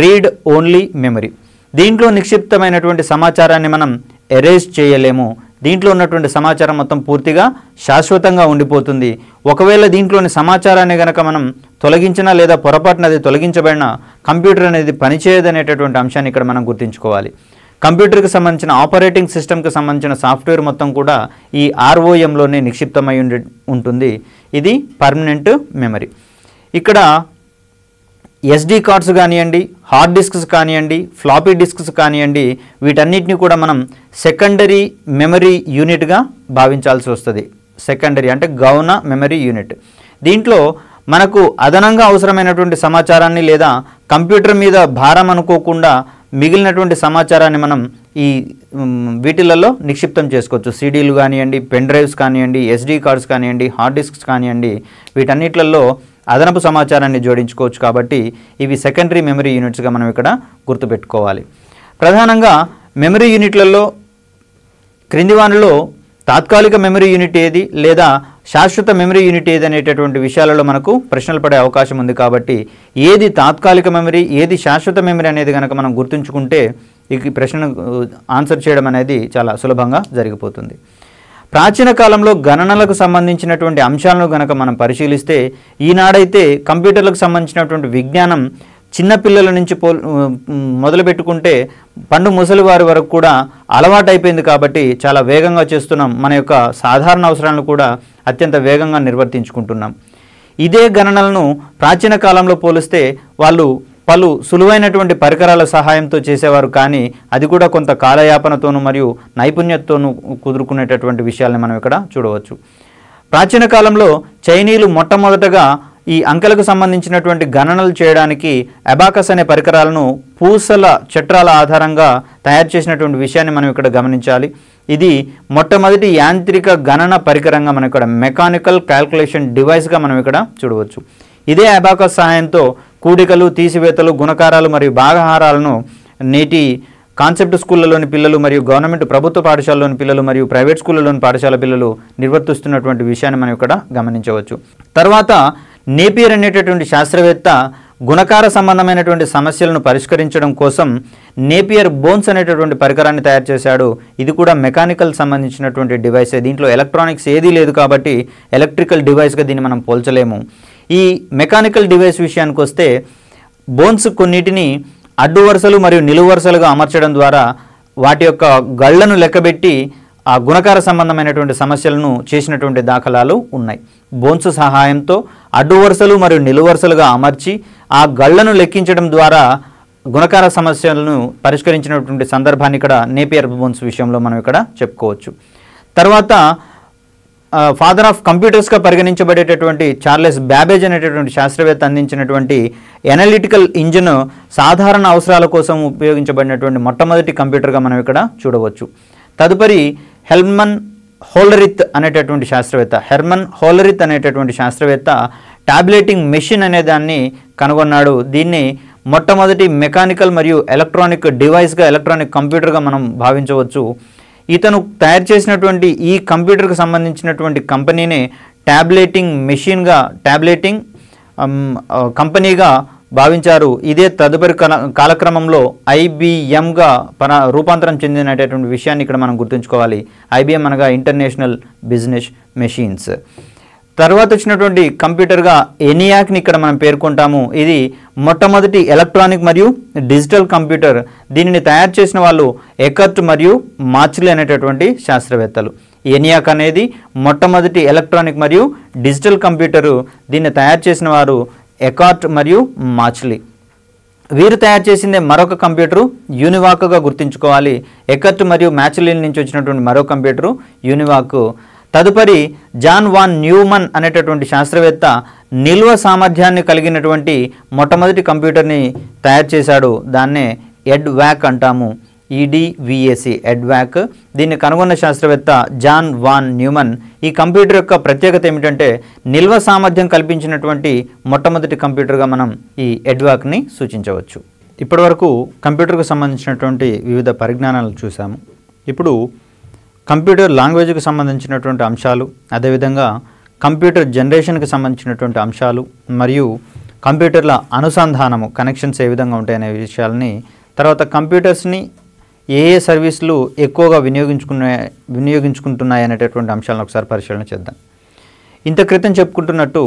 రీడ్ ఓన్లీ మెమరీ దీంట్లో నిక్షిప్తమైనటువంటి సమాచారాన్ని మనం ఎరేజ్ చేయలేము దీంట్లో ఉన్నటువంటి సమాచారం మొత్తం పూర్తిగా శాశ్వతంగా ఉండిపోతుంది ఒకవేళ దీంట్లోని సమాచారాన్ని గనక మనం తొలగించినా లేదా పొరపాటున అది తొలగించబడినా కంప్యూటర్ అనేది పనిచేయదనేటటువంటి అంశాన్ని ఇక్కడ మనం గుర్తుంచుకోవాలి కంప్యూటర్కి సంబంధించిన ఆపరేటింగ్ సిస్టమ్కి సంబంధించిన సాఫ్ట్వేర్ మొత్తం కూడా ఈ ఆర్ఓఎంలోనే నిక్షిప్తమై ఉండి ఉంటుంది ఇది పర్మనెంట్ మెమరీ ఇక్కడ ఎస్డి కార్డ్స్ కానివ్వండి హార్డ్ డిస్క్స్ కానివ్వండి ఫ్లాపీ డిస్క్స్ కానివ్వండి వీటన్నిటిని కూడా మనం సెకండరీ మెమరీ యూనిట్గా భావించాల్సి వస్తుంది సెకండరీ అంటే గౌన మెమరీ యూనిట్ దీంట్లో మనకు అదనంగా అవసరమైనటువంటి సమాచారాన్ని లేదా కంప్యూటర్ మీద భారం అనుకోకుండా మిగిలినటువంటి సమాచారాన్ని మనం ఈ వీటిలలో నిక్షిప్తం చేసుకోవచ్చు సీడీలు కానివ్వండి పెన్ డ్రైవ్స్ కానివ్వండి ఎస్డి కార్డ్స్ కానివ్వండి హార్డ్ డిస్క్స్ కానివ్వండి వీటన్నిట్లలో అదనపు సమాచారాన్ని జోడించుకోవచ్చు కాబట్టి ఇవి సెకండరీ మెమరీ యూనిట్స్గా మనం ఇక్కడ గుర్తుపెట్టుకోవాలి ప్రధానంగా మెమరీ యూనిట్లలో క్రింది వానిలో తాత్కాలిక మెమరీ యూనిట్ ఏది లేదా శాశ్వత మెమరీ యూనిట్ ఏది అనేటటువంటి విషయాలలో మనకు ప్రశ్నలు పడే అవకాశం ఉంది కాబట్టి ఏది తాత్కాలిక మెమరీ ఏది శాశ్వత మెమరీ అనేది కనుక మనం గుర్తుంచుకుంటే ఈ ప్రశ్నను ఆన్సర్ uh, చేయడం అనేది చాలా సులభంగా జరిగిపోతుంది ప్రాచీన కాలంలో గణనలకు సంబంధించినటువంటి అంశాలను గనక మనం పరిశీలిస్తే ఈనాడైతే కంప్యూటర్లకు సంబంధించినటువంటి విజ్ఞానం చిన్నపిల్లల నుంచి పో మొదలు పెట్టుకుంటే పండు ముసలి వారి వరకు కూడా అలవాటైపోయింది కాబట్టి చాలా వేగంగా చేస్తున్నాం మన యొక్క సాధారణ అవసరాలను కూడా అత్యంత వేగంగా నిర్వర్తించుకుంటున్నాం ఇదే గణనలను ప్రాచీన కాలంలో పోలిస్తే వాళ్ళు పలు సులువైనటువంటి పరికరాల సహాయంతో చేసేవారు కానీ అది కూడా కొంత కాలయాపనతోనూ మరియు నైపుణ్యతతోనూ కుదురుకునేటటువంటి విషయాల్ని మనం ఇక్కడ చూడవచ్చు ప్రాచీన కాలంలో చైనీయులు మొట్టమొదటగా ఈ అంకెలకు సంబంధించినటువంటి గణనలు చేయడానికి అబాకస్ అనే పరికరాలను పూసల చట్రాల ఆధారంగా తయారు చేసినటువంటి విషయాన్ని మనం ఇక్కడ గమనించాలి ఇది మొట్టమొదటి యాంత్రిక గణన పరికరంగా మనం ఇక్కడ మెకానికల్ క్యాల్కులేషన్ డివైస్గా మనం ఇక్కడ చూడవచ్చు ఇదే అబాకస్ సహాయంతో కూడికలు తీసివేతలు గుణకారాలు మరియు భాగహారాలను నేటి కాన్సెప్ట్ స్కూళ్ళలోని పిల్లలు మరియు గవర్నమెంట్ ప్రభుత్వ పాఠశాలలోని పిల్లలు మరియు ప్రైవేట్ స్కూళ్ళలోని పాఠశాల పిల్లలు నిర్వర్తిస్తున్నటువంటి విషయాన్ని మనం ఇక్కడ గమనించవచ్చు తర్వాత నేపియర్ అనేటటువంటి శాస్త్రవేత్త గుణకార సంబంధమైనటువంటి సమస్యలను పరిష్కరించడం కోసం నేపియర్ బోన్స్ అనేటటువంటి పరికరాన్ని తయారు చేశాడు ఇది కూడా మెకానికల్ సంబంధించినటువంటి డివైసే దీంట్లో ఎలక్ట్రానిక్స్ ఏదీ లేదు కాబట్టి ఎలక్ట్రికల్ డివైస్గా దీన్ని మనం పోల్చలేము ఈ మెకానికల్ డివైస్ విషయానికి వస్తే బోన్స్ కొన్నిటిని అడ్డు వరుసలు మరియు నిలువు వరుసలుగా అమర్చడం ద్వారా వాటి యొక్క గళ్లను లెక్కబెట్టి ఆ గుణకార సంబంధమైనటువంటి సమస్యలను చేసినటువంటి దాఖలాలు ఉన్నాయి బోన్స్ సహాయంతో అడ్డు వరుసలు మరియు నిలువరుసలుగా అమర్చి ఆ గళ్లను లెక్కించడం ద్వారా గుణకార సమస్యలను పరిష్కరించినటువంటి సందర్భాన్ని ఇక్కడ నేపియర్ బోన్స్ విషయంలో మనం ఇక్కడ చెప్పుకోవచ్చు తర్వాత ఫాదర్ ఆఫ్ కంప్యూటర్స్గా పరిగణించబడేటటువంటి చార్లెస్ బ్యాబేజ్ అనేటటువంటి శాస్త్రవేత్త అందించినటువంటి ఎనలిటికల్ ఇంజిన్ సాధారణ అవసరాల కోసం ఉపయోగించబడినటువంటి మొట్టమొదటి కంప్యూటర్గా మనం ఇక్కడ చూడవచ్చు తదుపరి హెల్మన్ హోలరిత్ అనేటటువంటి శాస్త్రవేత్త హెర్మన్ హోలరిత్ అనేటటువంటి శాస్త్రవేత్త ట్యాబ్లెటింగ్ మెషిన్ అనే దాన్ని కనుగొన్నాడు దీన్ని మొట్టమొదటి మెకానికల్ మరియు ఎలక్ట్రానిక్ డివైస్గా ఎలక్ట్రానిక్ కంప్యూటర్గా మనం భావించవచ్చు ఇతను తయారు చేసినటువంటి ఈ కంప్యూటర్కు సంబంధించినటువంటి కంపెనీనే ట్యాబ్లెటింగ్ మెషిన్గా ట్యాబ్లెటింగ్ కంపెనీగా భావించారు ఇదే తదుపరి కాలక్రమంలో ఐబిఎంగా పన రూపాంతరం చెందినటువంటి విషయాన్ని ఇక్కడ మనం గుర్తుంచుకోవాలి ఐబిఎం అనగా ఇంటర్నేషనల్ బిజినెస్ మెషిన్స్ తర్వాత వచ్చినటువంటి కంప్యూటర్గా ఎనియాక్ని ఇక్కడ మనం పేర్కొంటాము ఇది మొట్టమొదటి ఎలక్ట్రానిక్ మరియు డిజిటల్ కంప్యూటర్ దీనిని తయారు చేసిన వాళ్ళు ఎకర్ట్ మరియు మార్చిలీ అనేటటువంటి శాస్త్రవేత్తలు ఎనియాక్ అనేది మొట్టమొదటి ఎలక్ట్రానిక్ మరియు డిజిటల్ కంప్యూటరు దీన్ని తయారు చేసిన వారు ఎకార్ట్ మరియు మార్చిలీ వీరు తయారు చేసిందే మరొక కంప్యూటరు యూనివాక్గా గుర్తుంచుకోవాలి ఎకర్ట్ మరియు మ్యాచ్లీ నుంచి వచ్చినటువంటి మరో కంప్యూటరు యూనివాక్ తదుపరి జాన్ వాన్ న్యూమన్ అనేటటువంటి శాస్త్రవేత్త నిల్వ సామర్థ్యాన్ని కలిగినటువంటి మొట్టమొదటి కంప్యూటర్ని తయారు చేశాడు దాన్నే ఎడ్ వ్యాక్ అంటాము ఈడీవీఏసీ e ఎడ్వాక్ దీన్ని కనుగొన్న శాస్త్రవేత్త జాన్ వాన్ న్యూమన్ ఈ కంప్యూటర్ యొక్క ప్రత్యేకత ఏమిటంటే నిల్వ సామర్థ్యం కల్పించినటువంటి మొట్టమొదటి కంప్యూటర్గా మనం ఈ ఎడ్వాక్ని సూచించవచ్చు ఇప్పటివరకు కంప్యూటర్కు సంబంధించినటువంటి వివిధ పరిజ్ఞానాలు చూసాము ఇప్పుడు కంప్యూటర్ లాంగ్వేజ్కి సంబంధించినటువంటి అంశాలు అదేవిధంగా కంప్యూటర్ జనరేషన్కి సంబంధించినటువంటి అంశాలు మరియు కంప్యూటర్ల అనుసంధానము కనెక్షన్స్ ఏ విధంగా ఉంటాయనే విషయాలని తర్వాత కంప్యూటర్స్ని ఏ ఏ సర్వీసులు ఎక్కువగా వినియోగించుకునే వినియోగించుకుంటున్నాయి అనేటటువంటి అంశాలను ఒకసారి పరిశీలన చేద్దాం ఇంత క్రితం చెప్పుకుంటున్నట్టు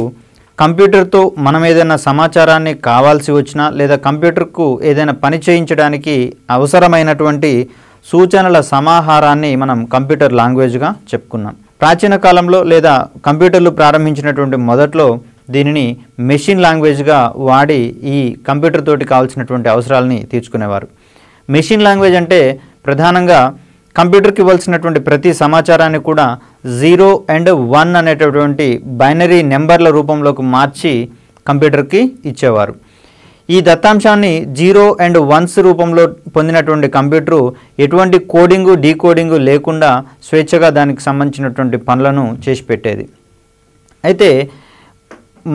కంప్యూటర్తో మనం ఏదైనా సమాచారాన్ని కావాల్సి వచ్చినా లేదా కంప్యూటర్కు ఏదైనా పని చేయించడానికి అవసరమైనటువంటి సూచనల సమాహారాన్ని మనం కంప్యూటర్ లాంగ్వేజ్గా చెప్పుకున్నాం ప్రాచీన కాలంలో లేదా కంప్యూటర్లు ప్రారంభించినటువంటి మొదట్లో దీనిని మెషిన్ లాంగ్వేజ్గా వాడి ఈ కంప్యూటర్ తోటి కావాల్సినటువంటి అవసరాలని తీర్చుకునేవారు మెషిన్ లాంగ్వేజ్ అంటే ప్రధానంగా కంప్యూటర్కి ఇవ్వాల్సినటువంటి ప్రతి సమాచారాన్ని కూడా జీరో అండ్ వన్ అనేటటువంటి బైనరీ నెంబర్ల రూపంలోకి మార్చి కంప్యూటర్కి ఇచ్చేవారు ఈ దత్తాంశాన్ని జీరో అండ్ వన్స్ రూపంలో పొందినటువంటి కంప్యూటరు ఎటువంటి కోడింగు డీకోడింగు లేకుండా స్వేచ్ఛగా దానికి సంబంధించినటువంటి పనులను చేసి పెట్టేది అయితే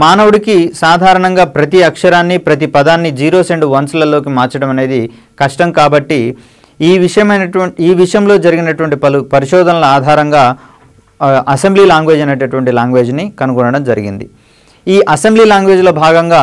మానవుడికి సాధారణంగా ప్రతి అక్షరాన్ని ప్రతి పదాన్ని జీరోస్ అండ్ వన్స్లలోకి మార్చడం అనేది కష్టం కాబట్టి ఈ విషయమైనటువంటి ఈ విషయంలో జరిగినటువంటి పలు పరిశోధనల ఆధారంగా అసెంబ్లీ లాంగ్వేజ్ అనేటటువంటి లాంగ్వేజ్ని కనుగొనడం జరిగింది ఈ అసెంబ్లీ లాంగ్వేజ్లో భాగంగా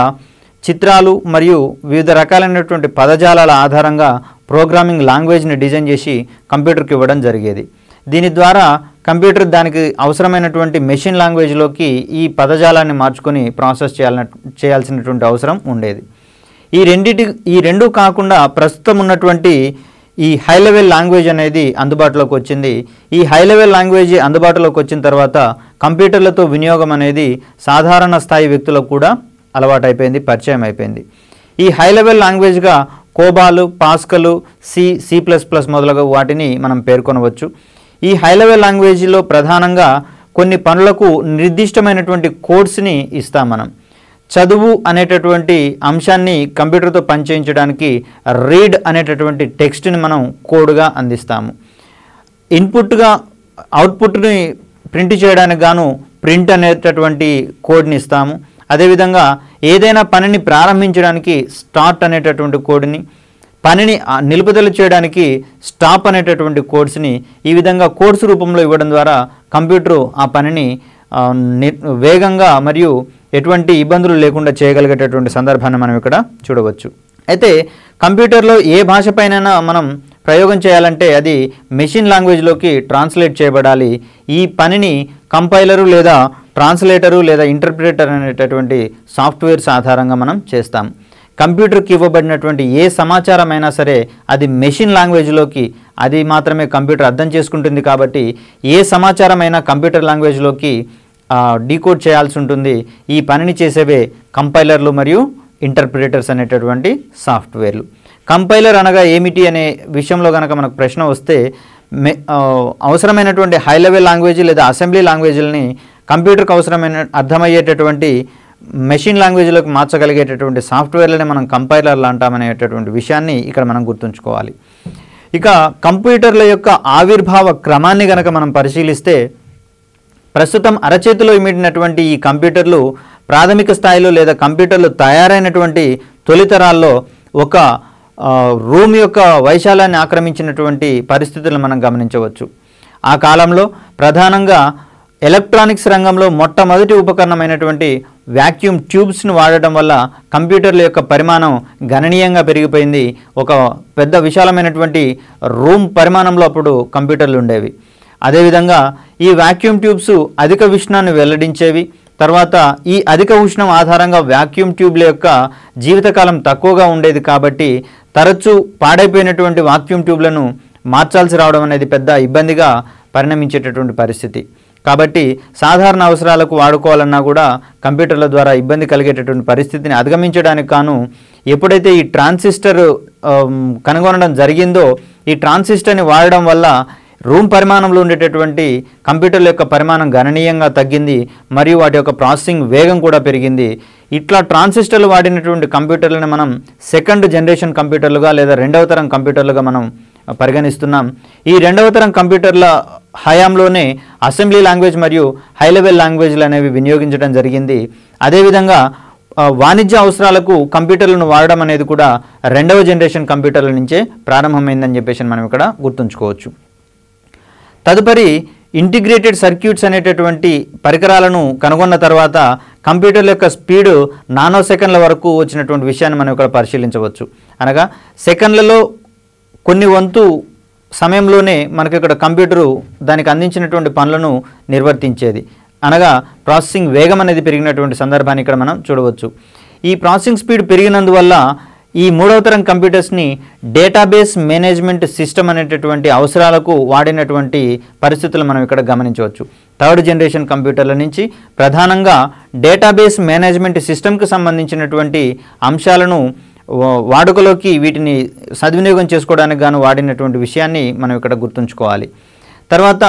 చిత్రాలు మరియు వివిధ రకాలైనటువంటి పదజాలాల ఆధారంగా ప్రోగ్రామింగ్ లాంగ్వేజ్ని డిజైన్ చేసి కంప్యూటర్కి ఇవ్వడం జరిగేది దీని ద్వారా కంప్యూటర్ దానికి అవసరమైనటువంటి మెషిన్ లాంగ్వేజ్లోకి ఈ పదజాలాన్ని మార్చుకొని ప్రాసెస్ చేయాలని చేయాల్సినటువంటి అవసరం ఉండేది ఈ రెండిటి ఈ రెండు కాకుండా ప్రస్తుతం ఉన్నటువంటి ఈ హై లెవెల్ లాంగ్వేజ్ అనేది అందుబాటులోకి వచ్చింది ఈ హై లెవెల్ లాంగ్వేజ్ అందుబాటులోకి వచ్చిన తర్వాత కంప్యూటర్లతో వినియోగం అనేది సాధారణ స్థాయి వ్యక్తులకు కూడా అలవాటు అయిపోయింది పరిచయం అయిపోయింది ఈ హై లెవెల్ లాంగ్వేజ్గా COBOL Pascal C C plus plus మొదలగు వాటిని మనం పేర్కొనవచ్చు ఈ హై లెవెల్ లాంగ్వేజ్లో ప్రధానంగా కొన్ని పనులకు నిర్దిష్టమైనటువంటి కోడ్స్ని ఇస్తాం మనం చదువు అనేటటువంటి అంశాన్ని కంప్యూటర్తో పనిచేయించడానికి రీడ్ అనేటటువంటి టెక్స్ట్ని మనం కోడ్గా అందిస్తాము ఇన్పుట్గా అవుట్పుట్ని ప్రింట్ చేయడానికి గాను ప్రింట్ అనేటటువంటి కోడ్ని ఇస్తాము అదేవిధంగా ఏదైనా పనిని ప్రారంభించడానికి స్టార్ట్ అనేటటువంటి కోడ్ని పనిని నిలుపుదల చేయడానికి స్టాప్ అనేటటువంటి కోడ్స్ని ఈ విధంగా కోడ్స్ రూపంలో ఇవ్వడం ద్వారా కంప్యూటర్ ఆ పనిని వేగంగా మరియు ఎటువంటి ఇబ్బందులు లేకుండా చేయగలిగేటటువంటి సందర్భాన్ని మనం ఇక్కడ చూడవచ్చు అయితే కంప్యూటర్లో ఏ భాషపైనైనా మనం ప్రయోగం చేయాలంటే అది మెషిన్ లాంగ్వేజ్లోకి ట్రాన్స్లేట్ చేయబడాలి ఈ పనిని కంపైలరు లేదా ట్రాన్స్లేటరు లేదా ఇంటర్ప్రిటేటర్ అనేటటువంటి సాఫ్ట్వేర్స్ ఆధారంగా మనం చేస్తాం కంప్యూటర్కి ఇవ్వబడినటువంటి ఏ సమాచారం అయినా సరే అది మెషిన్ లాంగ్వేజ్లోకి అది మాత్రమే కంప్యూటర్ అర్థం చేసుకుంటుంది కాబట్టి ఏ సమాచారం అయినా కంప్యూటర్ లాంగ్వేజ్లోకి డీకోడ్ చేయాల్సి ఉంటుంది ఈ పనిని చేసేవే కంపైలర్లు మరియు ఇంటర్ప్రిటేటర్స్ అనేటటువంటి సాఫ్ట్వేర్లు కంపైలర్ అనగా ఏమిటి అనే విషయంలో కనుక మనకు ప్రశ్న వస్తే అవసరమైనటువంటి హై లెవెల్ లాంగ్వేజ్ లేదా అసెంబ్లీ లాంగ్వేజ్లని కంప్యూటర్కి అవసరమైన అర్థమయ్యేటటువంటి మెషిన్ లాంగ్వేజ్లోకి మార్చగలిగేటటువంటి సాఫ్ట్వేర్లని మనం కంపైలర్లు అంటామనేటటువంటి విషయాన్ని ఇక్కడ మనం గుర్తుంచుకోవాలి ఇక కంప్యూటర్ల యొక్క ఆవిర్భావ క్రమాన్ని గనక మనం పరిశీలిస్తే ప్రస్తుతం అరచేతిలో ఇమిడినటువంటి ఈ కంప్యూటర్లు ప్రాథమిక స్థాయిలో లేదా కంప్యూటర్లు తయారైనటువంటి తొలితరాల్లో ఒక రూమ్ యొక్క వైశాల్యాన్ని ఆక్రమించినటువంటి పరిస్థితులను మనం గమనించవచ్చు ఆ కాలంలో ప్రధానంగా ఎలక్ట్రానిక్స్ రంగంలో మొట్టమొదటి ఉపకరణమైనటువంటి వ్యాక్యూమ్ ట్యూబ్స్ను వాడటం వల్ల కంప్యూటర్ల యొక్క పరిమాణం గణనీయంగా పెరిగిపోయింది ఒక పెద్ద విశాలమైనటువంటి రూమ్ పరిమాణంలో అప్పుడు కంప్యూటర్లు ఉండేవి అదేవిధంగా ఈ వ్యాక్యూమ్ ట్యూబ్స్ అధిక ఉష్ణాన్ని వెల్లడించేవి తర్వాత ఈ అధిక ఉష్ణం ఆధారంగా వ్యాక్యూమ్ ట్యూబ్ల యొక్క జీవితకాలం తక్కువగా ఉండేది కాబట్టి తరచూ పాడైపోయినటువంటి వాక్యూమ్ ట్యూబ్లను మార్చాల్సి రావడం అనేది పెద్ద ఇబ్బందిగా పరిణమించేటటువంటి పరిస్థితి కాబట్టి సాధారణ అవసరాలకు వాడుకోవాలన్నా కూడా కంప్యూటర్ల ద్వారా ఇబ్బంది కలిగేటటువంటి పరిస్థితిని అధిగమించడానికి కాను ఎప్పుడైతే ఈ ట్రాన్సిస్టర్ కనుగొనడం జరిగిందో ఈ ట్రాన్సిస్టర్ని వాడడం వల్ల రూమ్ పరిమాణంలో ఉండేటటువంటి కంప్యూటర్ల యొక్క పరిమాణం గణనీయంగా తగ్గింది మరియు వాటి యొక్క ప్రాసెసింగ్ వేగం కూడా పెరిగింది ఇట్లా ట్రాన్సిస్టర్లు వాడినటువంటి కంప్యూటర్లను మనం సెకండ్ జనరేషన్ కంప్యూటర్లుగా లేదా రెండవ తరం కంప్యూటర్లుగా మనం పరిగణిస్తున్నాం ఈ రెండవ తరం కంప్యూటర్ల హయాంలోనే అసెంబ్లీ లాంగ్వేజ్ మరియు హై లెవెల్ లాంగ్వేజ్లు అనేవి వినియోగించడం జరిగింది అదేవిధంగా వాణిజ్య అవసరాలకు కంప్యూటర్లను వాడడం అనేది కూడా రెండవ జనరేషన్ కంప్యూటర్ల నుంచే ప్రారంభమైందని చెప్పేసి మనం ఇక్కడ గుర్తుంచుకోవచ్చు తదుపరి ఇంటిగ్రేటెడ్ సర్క్యూట్స్ అనేటటువంటి పరికరాలను కనుగొన్న తర్వాత కంప్యూటర్ల యొక్క స్పీడు నానో సెకండ్ల వరకు వచ్చినటువంటి విషయాన్ని మనం ఇక్కడ పరిశీలించవచ్చు అనగా సెకండ్లలో కొన్ని వంతు సమయంలోనే మనకి ఇక్కడ కంప్యూటరు దానికి అందించినటువంటి పనులను నిర్వర్తించేది అనగా ప్రాసెసింగ్ వేగం అనేది పెరిగినటువంటి సందర్భాన్ని ఇక్కడ మనం చూడవచ్చు ఈ ప్రాసెసింగ్ స్పీడ్ పెరిగినందువల్ల ఈ మూడవ తరం కంప్యూటర్స్ని డేటాబేస్ మేనేజ్మెంట్ సిస్టమ్ అనేటటువంటి అవసరాలకు వాడినటువంటి పరిస్థితులు మనం ఇక్కడ గమనించవచ్చు థర్డ్ జనరేషన్ కంప్యూటర్ల నుంచి ప్రధానంగా డేటాబేస్ మేనేజ్మెంట్ సిస్టమ్కి సంబంధించినటువంటి అంశాలను వాడుకలోకి వీటిని సద్వినియోగం చేసుకోవడానికి గాను వాడినటువంటి విషయాన్ని మనం ఇక్కడ గుర్తుంచుకోవాలి తర్వాత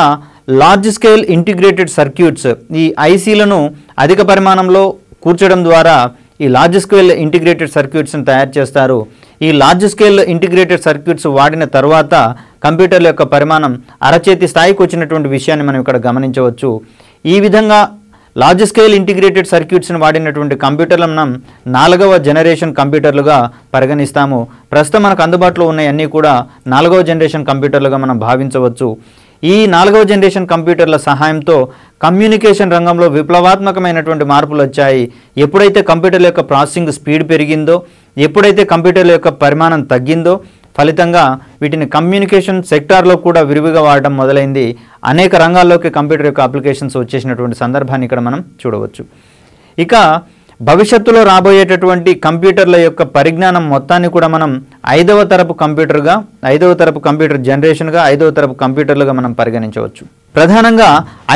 లార్జ్ స్కేల్ ఇంటిగ్రేటెడ్ సర్క్యూట్స్ ఈ ఐసీలను అధిక పరిమాణంలో కూర్చడం ద్వారా ఈ లార్జ్ స్కేల్ ఇంటిగ్రేటెడ్ సర్క్యూట్స్ని తయారు చేస్తారు ఈ లార్జ్ స్కేల్ ఇంటిగ్రేటెడ్ సర్క్యూట్స్ వాడిన తర్వాత కంప్యూటర్ల యొక్క పరిమాణం అరచేతి స్థాయికి వచ్చినటువంటి విషయాన్ని మనం ఇక్కడ గమనించవచ్చు ఈ విధంగా లార్జ్ స్కేల్ ఇంటిగ్రేటెడ్ సర్క్యూట్స్ని వాడినటువంటి కంప్యూటర్లను మనం నాలుగవ జనరేషన్ కంప్యూటర్లుగా పరిగణిస్తాము ప్రస్తుతం మనకు అందుబాటులో ఉన్నాయన్నీ కూడా నాలుగవ జనరేషన్ కంప్యూటర్లుగా మనం భావించవచ్చు ఈ నాలుగవ జనరేషన్ కంప్యూటర్ల సహాయంతో కమ్యూనికేషన్ రంగంలో విప్లవాత్మకమైనటువంటి మార్పులు వచ్చాయి ఎప్పుడైతే కంప్యూటర్ల యొక్క ప్రాసెసింగ్ స్పీడ్ పెరిగిందో ఎప్పుడైతే కంప్యూటర్ల యొక్క పరిమాణం తగ్గిందో ఫలితంగా వీటిని కమ్యూనికేషన్ సెక్టార్లో కూడా విరివిగా వాడటం మొదలైంది అనేక రంగాల్లోకి కంప్యూటర్ యొక్క అప్లికేషన్స్ వచ్చేసినటువంటి సందర్భాన్ని ఇక్కడ మనం చూడవచ్చు ఇక భవిష్యత్తులో రాబోయేటటువంటి కంప్యూటర్ల యొక్క పరిజ్ఞానం మొత్తాన్ని కూడా మనం ఐదవ తరపు కంప్యూటర్గా ఐదవ తరపు కంప్యూటర్ జనరేషన్గా ఐదవ తరపు కంప్యూటర్లుగా మనం పరిగణించవచ్చు ప్రధానంగా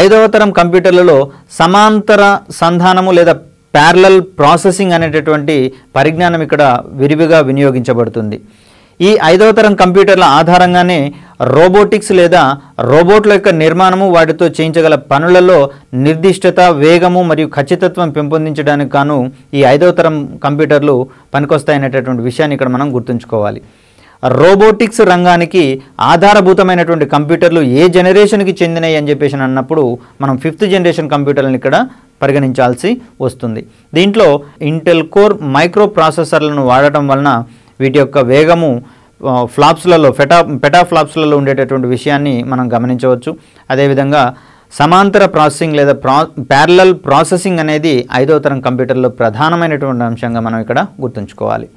ఐదవ తరం కంప్యూటర్లలో సమాంతర సంధానము లేదా ప్యారలల్ ప్రాసెసింగ్ అనేటటువంటి పరిజ్ఞానం ఇక్కడ విరివిగా వినియోగించబడుతుంది ఈ ఐదవ తరం కంప్యూటర్ల ఆధారంగానే రోబోటిక్స్ లేదా రోబోట్ల యొక్క నిర్మాణము వాటితో చేయించగల పనులలో నిర్దిష్టత వేగము మరియు ఖచ్చితత్వం పెంపొందించడానికి గాను ఈ ఐదవ తరం కంప్యూటర్లు పనికొస్తాయనేటటువంటి విషయాన్ని ఇక్కడ మనం గుర్తుంచుకోవాలి రోబోటిక్స్ రంగానికి ఆధారభూతమైనటువంటి కంప్యూటర్లు ఏ జనరేషన్కి చెందినాయి అని చెప్పేసి అన్నప్పుడు మనం ఫిఫ్త్ జనరేషన్ కంప్యూటర్లను ఇక్కడ పరిగణించాల్సి వస్తుంది దీంట్లో ఇంటెల్ కోర్ మైక్రో ప్రాసెసర్లను వాడటం వలన వీటి యొక్క వేగము ఫ్లాప్స్లలో ఫెటా పెటా ఫ్లాప్స్లలో ఉండేటటువంటి విషయాన్ని మనం గమనించవచ్చు అదేవిధంగా సమాంతర ప్రాసెసింగ్ లేదా ప్రా ప్యారలల్ ప్రాసెసింగ్ అనేది ఐదో తరం కంప్యూటర్లో ప్రధానమైనటువంటి అంశంగా మనం ఇక్కడ గుర్తుంచుకోవాలి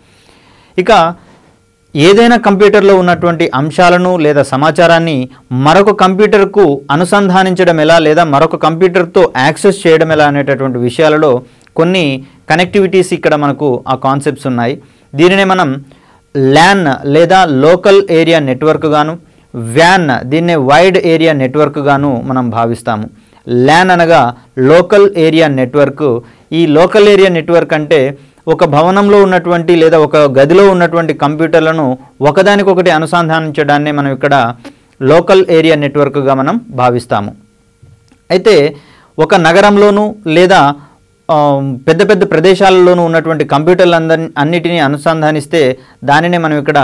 ఇక ఏదైనా కంప్యూటర్లో ఉన్నటువంటి అంశాలను లేదా సమాచారాన్ని మరొక కంప్యూటర్కు అనుసంధానించడం ఎలా లేదా మరొక కంప్యూటర్తో యాక్సెస్ చేయడం ఎలా అనేటటువంటి విషయాలలో కొన్ని కనెక్టివిటీస్ ఇక్కడ మనకు ఆ కాన్సెప్ట్స్ ఉన్నాయి దీనినే మనం ల్యాన్ లేదా లోకల్ ఏరియా నెట్వర్క్ గాను వ్యాన్ దీన్నే వైడ్ ఏరియా నెట్వర్క్ గాను మనం భావిస్తాము ల్యాన్ అనగా లోకల్ ఏరియా నెట్వర్క్ ఈ లోకల్ ఏరియా నెట్వర్క్ అంటే ఒక భవనంలో ఉన్నటువంటి లేదా ఒక గదిలో ఉన్నటువంటి కంప్యూటర్లను ఒకదానికొకటి అనుసంధానించడాన్ని మనం ఇక్కడ లోకల్ ఏరియా నెట్వర్క్గా మనం భావిస్తాము అయితే ఒక నగరంలోనూ లేదా పెద్ద పెద్ద ప్రదేశాలలోనూ ఉన్నటువంటి కంప్యూటర్లందరి అన్నిటినీ అనుసంధానిస్తే దానినే మనం ఇక్కడ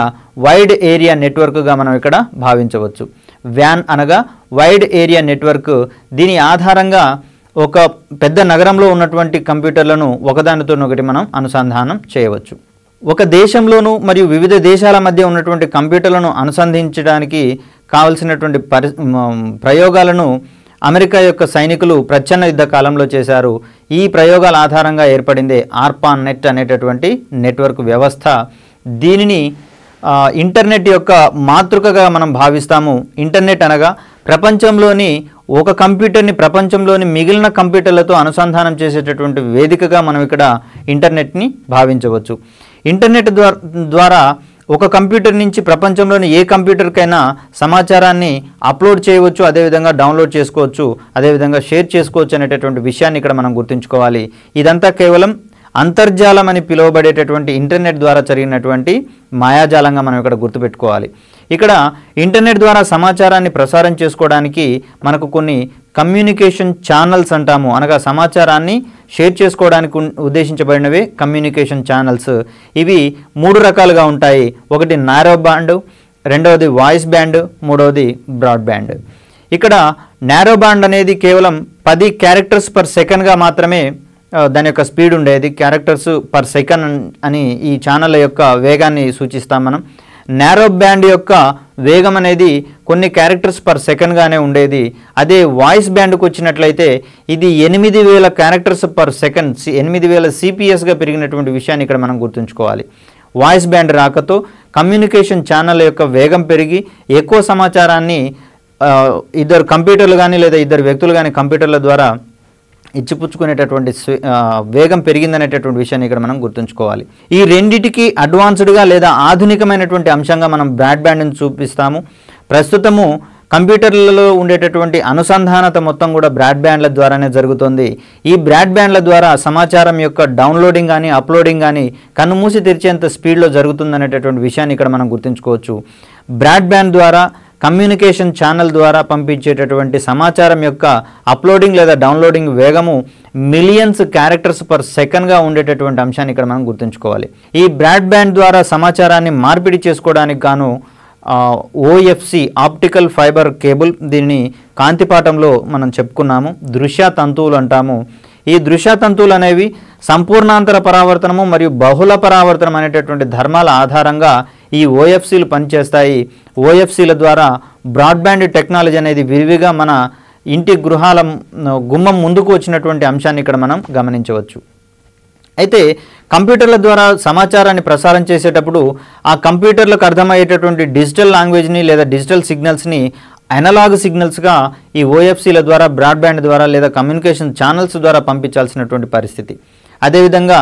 వైడ్ ఏరియా నెట్వర్క్గా మనం ఇక్కడ భావించవచ్చు వ్యాన్ అనగా వైడ్ ఏరియా నెట్వర్క్ దీని ఆధారంగా ఒక పెద్ద నగరంలో ఉన్నటువంటి కంప్యూటర్లను ఒకదానితోనొకటి మనం అనుసంధానం చేయవచ్చు ఒక దేశంలోనూ మరియు వివిధ దేశాల మధ్య ఉన్నటువంటి కంప్యూటర్లను అనుసంధించడానికి కావలసినటువంటి పరి ప్రయోగాలను అమెరికా యొక్క సైనికులు ప్రచ్ఛన్న యుద్ధ కాలంలో చేశారు ఈ ప్రయోగాల ఆధారంగా ఏర్పడిందే ఆర్పాన్ నెట్ అనేటటువంటి నెట్వర్క్ వ్యవస్థ దీనిని ఇంటర్నెట్ యొక్క మాతృకగా మనం భావిస్తాము ఇంటర్నెట్ అనగా ప్రపంచంలోని ఒక కంప్యూటర్ని ప్రపంచంలోని మిగిలిన కంప్యూటర్లతో అనుసంధానం చేసేటటువంటి వేదికగా మనం ఇక్కడ ఇంటర్నెట్ని భావించవచ్చు ఇంటర్నెట్ ద్వారా ఒక కంప్యూటర్ నుంచి ప్రపంచంలోని ఏ కంప్యూటర్కైనా సమాచారాన్ని అప్లోడ్ చేయవచ్చు అదేవిధంగా డౌన్లోడ్ చేసుకోవచ్చు అదేవిధంగా షేర్ చేసుకోవచ్చు అనేటటువంటి విషయాన్ని ఇక్కడ మనం గుర్తుంచుకోవాలి ఇదంతా కేవలం అంతర్జాలం అని పిలువబడేటటువంటి ఇంటర్నెట్ ద్వారా జరిగినటువంటి మాయాజాలంగా మనం ఇక్కడ గుర్తుపెట్టుకోవాలి ఇక్కడ ఇంటర్నెట్ ద్వారా సమాచారాన్ని ప్రసారం చేసుకోవడానికి మనకు కొన్ని కమ్యూనికేషన్ ఛానల్స్ అంటాము అనగా సమాచారాన్ని షేర్ చేసుకోవడానికి ఉద్దేశించబడినవి కమ్యూనికేషన్ ఛానల్స్ ఇవి మూడు రకాలుగా ఉంటాయి ఒకటి నారో బ్యాండ్ రెండవది వాయిస్ బ్యాండ్ మూడవది బ్రాడ్బ్యాండ్ ఇక్కడ నారో బ్యాండ్ అనేది కేవలం పది క్యారెక్టర్స్ పర్ సెకండ్గా మాత్రమే దాని యొక్క స్పీడ్ ఉండేది క్యారెక్టర్స్ పర్ సెకండ్ అని ఈ ఛానల్ యొక్క వేగాన్ని సూచిస్తాం మనం నారో బ్యాండ్ యొక్క వేగం అనేది కొన్ని క్యారెక్టర్స్ పర్ సెకండ్గానే ఉండేది అదే వాయిస్ బ్యాండ్కు వచ్చినట్లయితే ఇది ఎనిమిది వేల క్యారెక్టర్స్ పర్ సెకండ్ ఎనిమిది వేల సిపిఎస్గా పెరిగినటువంటి విషయాన్ని ఇక్కడ మనం గుర్తుంచుకోవాలి వాయిస్ బ్యాండ్ రాకతో కమ్యూనికేషన్ ఛానల్ యొక్క వేగం పెరిగి ఎక్కువ సమాచారాన్ని ఇద్దరు కంప్యూటర్లు కానీ లేదా ఇద్దరు వ్యక్తులు కానీ కంప్యూటర్ల ద్వారా ఇచ్చిపుచ్చుకునేటటువంటి వేగం పెరిగిందనేటటువంటి విషయాన్ని ఇక్కడ మనం గుర్తుంచుకోవాలి ఈ రెండిటికి అడ్వాన్స్డ్గా లేదా ఆధునికమైనటువంటి అంశంగా మనం బ్రాడ్బ్యాండ్ని చూపిస్తాము ప్రస్తుతము కంప్యూటర్లలో ఉండేటటువంటి అనుసంధానత మొత్తం కూడా బ్రాడ్బ్యాండ్ల ద్వారానే జరుగుతుంది ఈ బ్రాడ్బ్యాండ్ల ద్వారా సమాచారం యొక్క డౌన్లోడింగ్ కానీ అప్లోడింగ్ కానీ కన్నుమూసి తెరిచేంత స్పీడ్లో జరుగుతుందనేటటువంటి విషయాన్ని ఇక్కడ మనం గుర్తుంచుకోవచ్చు బ్రాడ్బ్యాండ్ ద్వారా కమ్యూనికేషన్ ఛానల్ ద్వారా పంపించేటటువంటి సమాచారం యొక్క అప్లోడింగ్ లేదా డౌన్లోడింగ్ వేగము మిలియన్స్ క్యారెక్టర్స్ పర్ సెకండ్గా ఉండేటటువంటి అంశాన్ని ఇక్కడ మనం గుర్తుంచుకోవాలి ఈ బ్రాడ్బ్యాండ్ ద్వారా సమాచారాన్ని మార్పిడి చేసుకోవడానికి గాను ఓఎఫ్సి ఆప్టికల్ ఫైబర్ కేబుల్ దీన్ని కాంతిపాఠంలో మనం చెప్పుకున్నాము దృశ్య తంతువులు అంటాము ఈ దృశ్య తంతువులు అనేవి సంపూర్ణాంతర పరావర్తనము మరియు బహుళ పరావర్తనం అనేటటువంటి ధర్మాల ఆధారంగా ఈ ఓఎఫ్సీలు పనిచేస్తాయి ఓఎఫ్సీల ద్వారా బ్రాడ్బ్యాండ్ టెక్నాలజీ అనేది విరివిగా మన ఇంటి గృహాల గుమ్మం ముందుకు వచ్చినటువంటి అంశాన్ని ఇక్కడ మనం గమనించవచ్చు అయితే కంప్యూటర్ల ద్వారా సమాచారాన్ని ప్రసారం చేసేటప్పుడు ఆ కంప్యూటర్లకు అర్థమయ్యేటటువంటి డిజిటల్ లాంగ్వేజ్ని లేదా డిజిటల్ సిగ్నల్స్ని అనలాగ్ సిగ్నల్స్గా ఈ ఓఎఫ్సీల ద్వారా బ్రాడ్బ్యాండ్ ద్వారా లేదా కమ్యూనికేషన్ ఛానల్స్ ద్వారా పంపించాల్సినటువంటి పరిస్థితి అదేవిధంగా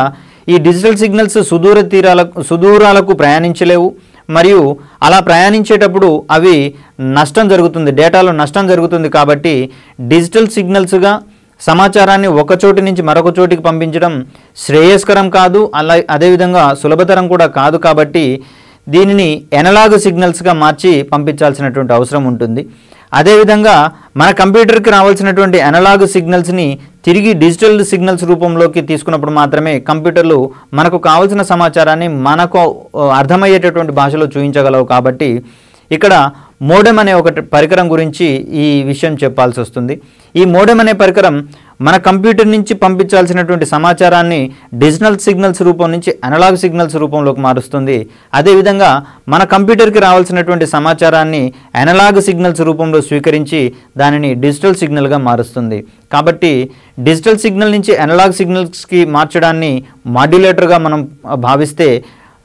ఈ డిజిటల్ సిగ్నల్స్ సుదూర తీరాలకు సుదూరాలకు ప్రయాణించలేవు మరియు అలా ప్రయాణించేటప్పుడు అవి నష్టం జరుగుతుంది డేటాలో నష్టం జరుగుతుంది కాబట్టి డిజిటల్ సిగ్నల్స్గా సమాచారాన్ని ఒక చోటి నుంచి మరొక చోటికి పంపించడం శ్రేయస్కరం కాదు అలా అదేవిధంగా సులభతరం కూడా కాదు కాబట్టి దీనిని ఎనలాగ్ సిగ్నల్స్గా మార్చి పంపించాల్సినటువంటి అవసరం ఉంటుంది అదేవిధంగా మన కంప్యూటర్కి రావాల్సినటువంటి ఎనలాగ్ సిగ్నల్స్ని తిరిగి డిజిటల్ సిగ్నల్స్ రూపంలోకి తీసుకున్నప్పుడు మాత్రమే కంప్యూటర్లు మనకు కావాల్సిన సమాచారాన్ని మనకు అర్థమయ్యేటటువంటి భాషలో చూపించగలవు కాబట్టి ఇక్కడ మోడెమ్ అనే ఒక పరికరం గురించి ఈ విషయం చెప్పాల్సి వస్తుంది ఈ మోడెమ్ అనే పరికరం మన కంప్యూటర్ నుంచి పంపించాల్సినటువంటి సమాచారాన్ని డిజిటల్ సిగ్నల్స్ రూపం నుంచి అనలాగ్ సిగ్నల్స్ రూపంలోకి మారుస్తుంది అదేవిధంగా మన కంప్యూటర్కి రావాల్సినటువంటి సమాచారాన్ని అనలాగ్ సిగ్నల్స్ రూపంలో స్వీకరించి దానిని డిజిటల్ సిగ్నల్గా మారుస్తుంది కాబట్టి డిజిటల్ సిగ్నల్ నుంచి అనలాగ్ సిగ్నల్స్కి మార్చడాన్ని మాడ్యులేటర్గా మనం భావిస్తే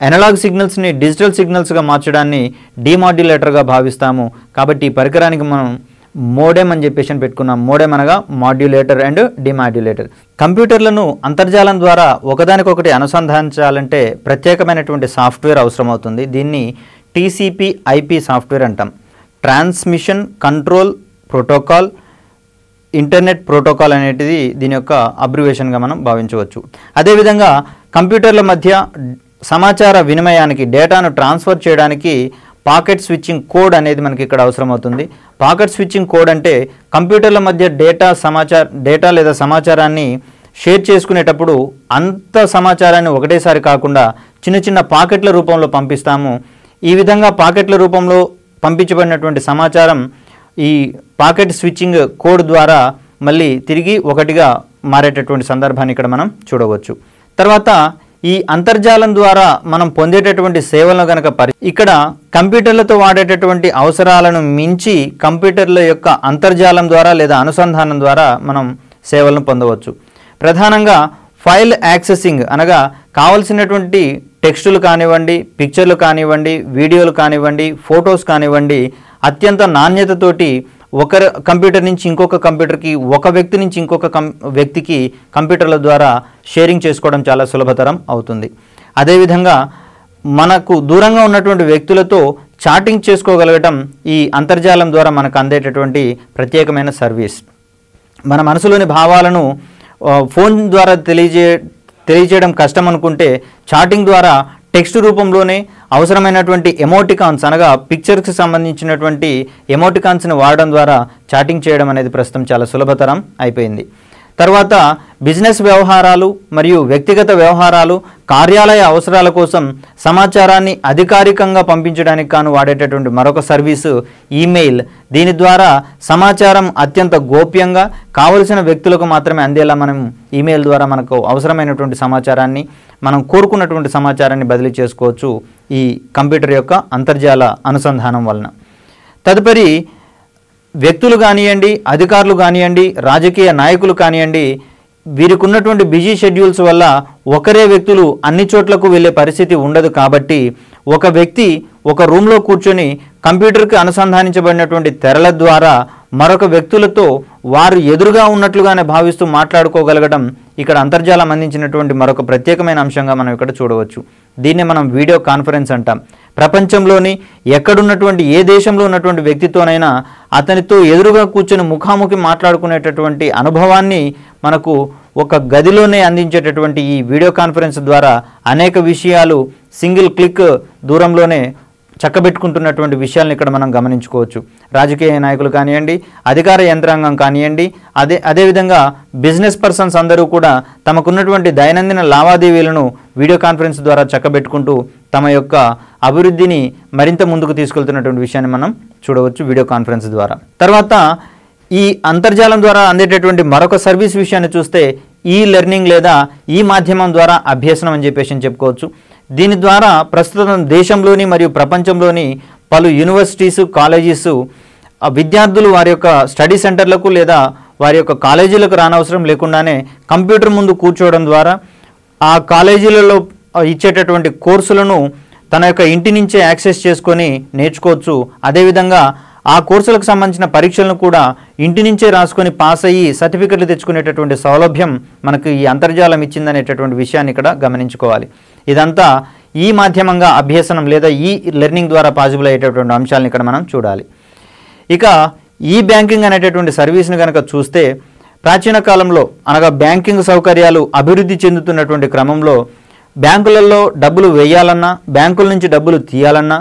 అనలాగ్ సిగ్నల్స్ని డిజిటల్ సిగ్నల్స్గా మార్చడాన్ని డిమాడ్యులేటర్గా భావిస్తాము కాబట్టి ఈ పరికరానికి మనం మోడెమ్ అని చెప్పేసి పెట్టుకున్నాం మోడెమ్ అనగా మాడ్యులేటర్ అండ్ డిమాడ్యులేటర్ కంప్యూటర్లను అంతర్జాలం ద్వారా ఒకదానికొకటి అనుసంధానించాలంటే ప్రత్యేకమైనటువంటి సాఫ్ట్వేర్ అవసరమవుతుంది దీన్ని టీసీపీ ఐపీ సాఫ్ట్వేర్ అంటాం transmission control protocol internet protocol అనేటిది దీని యొక్క అబ్రివేషన్గా మనం భావించవచ్చు అదేవిధంగా కంప్యూటర్ల మధ్య సమాచార వినిమయానికి డేటాను ట్రాన్స్ఫర్ చేయడానికి పాకెట్ స్విచ్చింగ్ కోడ్ అనేది మనకి ఇక్కడ అవసరమవుతుంది పాకెట్ స్విచ్చింగ్ కోడ్ అంటే కంప్యూటర్ల మధ్య డేటా సమాచార డేటా లేదా సమాచారాన్ని షేర్ చేసుకునేటప్పుడు అంత సమాచారాన్ని ఒకటేసారి కాకుండా చిన్న చిన్న పాకెట్ల రూపంలో పంపిస్తాము ఈ విధంగా పాకెట్ల రూపంలో పంపించబడినటువంటి సమాచారం ఈ పాకెట్ స్విచ్చింగ్ కోడ్ ద్వారా మళ్ళీ తిరిగి ఒకటిగా మారేటటువంటి సందర్భాన్ని ఇక్కడ మనం చూడవచ్చు తర్వాత ఈ అంతర్జాలం ద్వారా మనం పొందేటటువంటి సేవలను కనుక పరి ఇక్కడ కంప్యూటర్లతో వాడేటటువంటి అవసరాలను మించి కంప్యూటర్ల యొక్క అంతర్జాలం ద్వారా లేదా అనుసంధానం ద్వారా మనం సేవలను పొందవచ్చు ప్రధానంగా ఫైల్ యాక్సెసింగ్ అనగా కావలసినటువంటి టెక్స్టులు కానివ్వండి పిక్చర్లు కానివ్వండి వీడియోలు కానివ్వండి ఫొటోస్ కానివ్వండి అత్యంత నాణ్యతతోటి ఒకరి కంప్యూటర్ నుంచి ఇంకొక కంప్యూటర్కి ఒక వ్యక్తి నుంచి ఇంకొక కం వ్యక్తికి కంప్యూటర్ల ద్వారా షేరింగ్ చేసుకోవడం చాలా సులభతరం అవుతుంది అదేవిధంగా మనకు దూరంగా ఉన్నటువంటి వ్యక్తులతో చాటింగ్ చేసుకోగలగటం ఈ అంతర్జాలం ద్వారా మనకు అందేటటువంటి ప్రత్యేకమైన సర్వీస్ మన మనసులోని భావాలను ఫోన్ ద్వారా తెలియజే తెలియజేయడం కష్టం అనుకుంటే చాటింగ్ ద్వారా టెక్స్ట్ రూపంలోనే అవసరమైనటువంటి ఎమోటికాన్స్ అనగా పిక్చర్కి సంబంధించినటువంటి ఎమోటికాన్స్ని వాడడం ద్వారా చాటింగ్ చేయడం అనేది ప్రస్తుతం చాలా సులభతరం అయిపోయింది తర్వాత బిజినెస్ వ్యవహారాలు మరియు వ్యక్తిగత వ్యవహారాలు కార్యాలయ అవసరాల కోసం సమాచారాన్ని అధికారికంగా పంపించడానికి కాను వాడేటటువంటి మరొక సర్వీసు ఈమెయిల్ దీని ద్వారా సమాచారం అత్యంత గోప్యంగా కావలసిన వ్యక్తులకు మాత్రమే అందేలా మనం ఈమెయిల్ ద్వారా మనకు అవసరమైనటువంటి సమాచారాన్ని మనం కోరుకున్నటువంటి సమాచారాన్ని బదిలీ చేసుకోవచ్చు ఈ కంప్యూటర్ యొక్క అంతర్జాల అనుసంధానం వలన తదుపరి వ్యక్తులు కానివ్వండి అధికారులు కానివ్వండి రాజకీయ నాయకులు కానివ్వండి వీరికి ఉన్నటువంటి బిజీ షెడ్యూల్స్ వల్ల ఒకరే వ్యక్తులు అన్ని చోట్లకు వెళ్ళే పరిస్థితి ఉండదు కాబట్టి ఒక వ్యక్తి ఒక రూమ్లో కూర్చొని కంప్యూటర్కి అనుసంధానించబడినటువంటి తెరల ద్వారా మరొక వ్యక్తులతో వారు ఎదురుగా ఉన్నట్లుగానే భావిస్తూ మాట్లాడుకోగలగడం ఇక్కడ అంతర్జాలం అందించినటువంటి మరొక ప్రత్యేకమైన అంశంగా మనం ఇక్కడ చూడవచ్చు దీన్ని మనం వీడియో కాన్ఫరెన్స్ అంటాం ప్రపంచంలోని ఎక్కడున్నటువంటి ఏ దేశంలో ఉన్నటువంటి వ్యక్తితోనైనా అతనితో ఎదురుగా కూర్చొని ముఖాముఖి మాట్లాడుకునేటటువంటి అనుభవాన్ని మనకు ఒక గదిలోనే అందించేటటువంటి ఈ వీడియో కాన్ఫరెన్స్ ద్వారా అనేక విషయాలు సింగిల్ క్లిక్ దూరంలోనే చక్కబెట్టుకుంటున్నటువంటి విషయాలను ఇక్కడ మనం గమనించుకోవచ్చు రాజకీయ నాయకులు కానివ్వండి అధికార యంత్రాంగం కానివ్వండి అదే అదేవిధంగా బిజినెస్ పర్సన్స్ అందరూ కూడా తమకున్నటువంటి దైనందిన లావాదేవీలను వీడియో కాన్ఫరెన్స్ ద్వారా చక్కబెట్టుకుంటూ తమ యొక్క అభివృద్ధిని మరింత ముందుకు తీసుకెళ్తున్నటువంటి విషయాన్ని మనం చూడవచ్చు వీడియో కాన్ఫరెన్స్ ద్వారా తర్వాత ఈ అంతర్జాలం ద్వారా అందేటటువంటి మరొక సర్వీస్ విషయాన్ని చూస్తే ఈ లెర్నింగ్ లేదా ఈ మాధ్యమం ద్వారా అభ్యసనం అని చెప్పేసి చెప్పుకోవచ్చు దీని ద్వారా ప్రస్తుతం దేశంలోని మరియు ప్రపంచంలోని పలు యూనివర్సిటీసు కాలేజీసు విద్యార్థులు వారి యొక్క స్టడీ సెంటర్లకు లేదా వారి యొక్క కాలేజీలకు రానవసరం లేకుండానే కంప్యూటర్ ముందు కూర్చోవడం ద్వారా ఆ కాలేజీలలో ఇచ్చేటటువంటి కోర్సులను తన యొక్క ఇంటి నుంచే యాక్సెస్ చేసుకొని నేర్చుకోవచ్చు అదేవిధంగా ఆ కోర్సులకు సంబంధించిన పరీక్షలను కూడా ఇంటి నుంచే రాసుకొని పాస్ అయ్యి సర్టిఫికెట్లు తెచ్చుకునేటటువంటి సౌలభ్యం మనకు ఈ అంతర్జాలం ఇచ్చిందనేటటువంటి విషయాన్ని ఇక్కడ గమనించుకోవాలి ఇదంతా ఈ మాధ్యమంగా అభ్యసనం లేదా ఈ లెర్నింగ్ ద్వారా పాజిబుల్ అయ్యేటటువంటి అంశాలను ఇక్కడ మనం చూడాలి ఇక ఈ బ్యాంకింగ్ అనేటటువంటి సర్వీస్ను కనుక చూస్తే ప్రాచీన కాలంలో అనగా బ్యాంకింగ్ సౌకర్యాలు అభివృద్ధి చెందుతున్నటువంటి క్రమంలో బ్యాంకులలో డబ్బులు వేయాలన్నా బ్యాంకుల నుంచి డబ్బులు తీయాలన్నా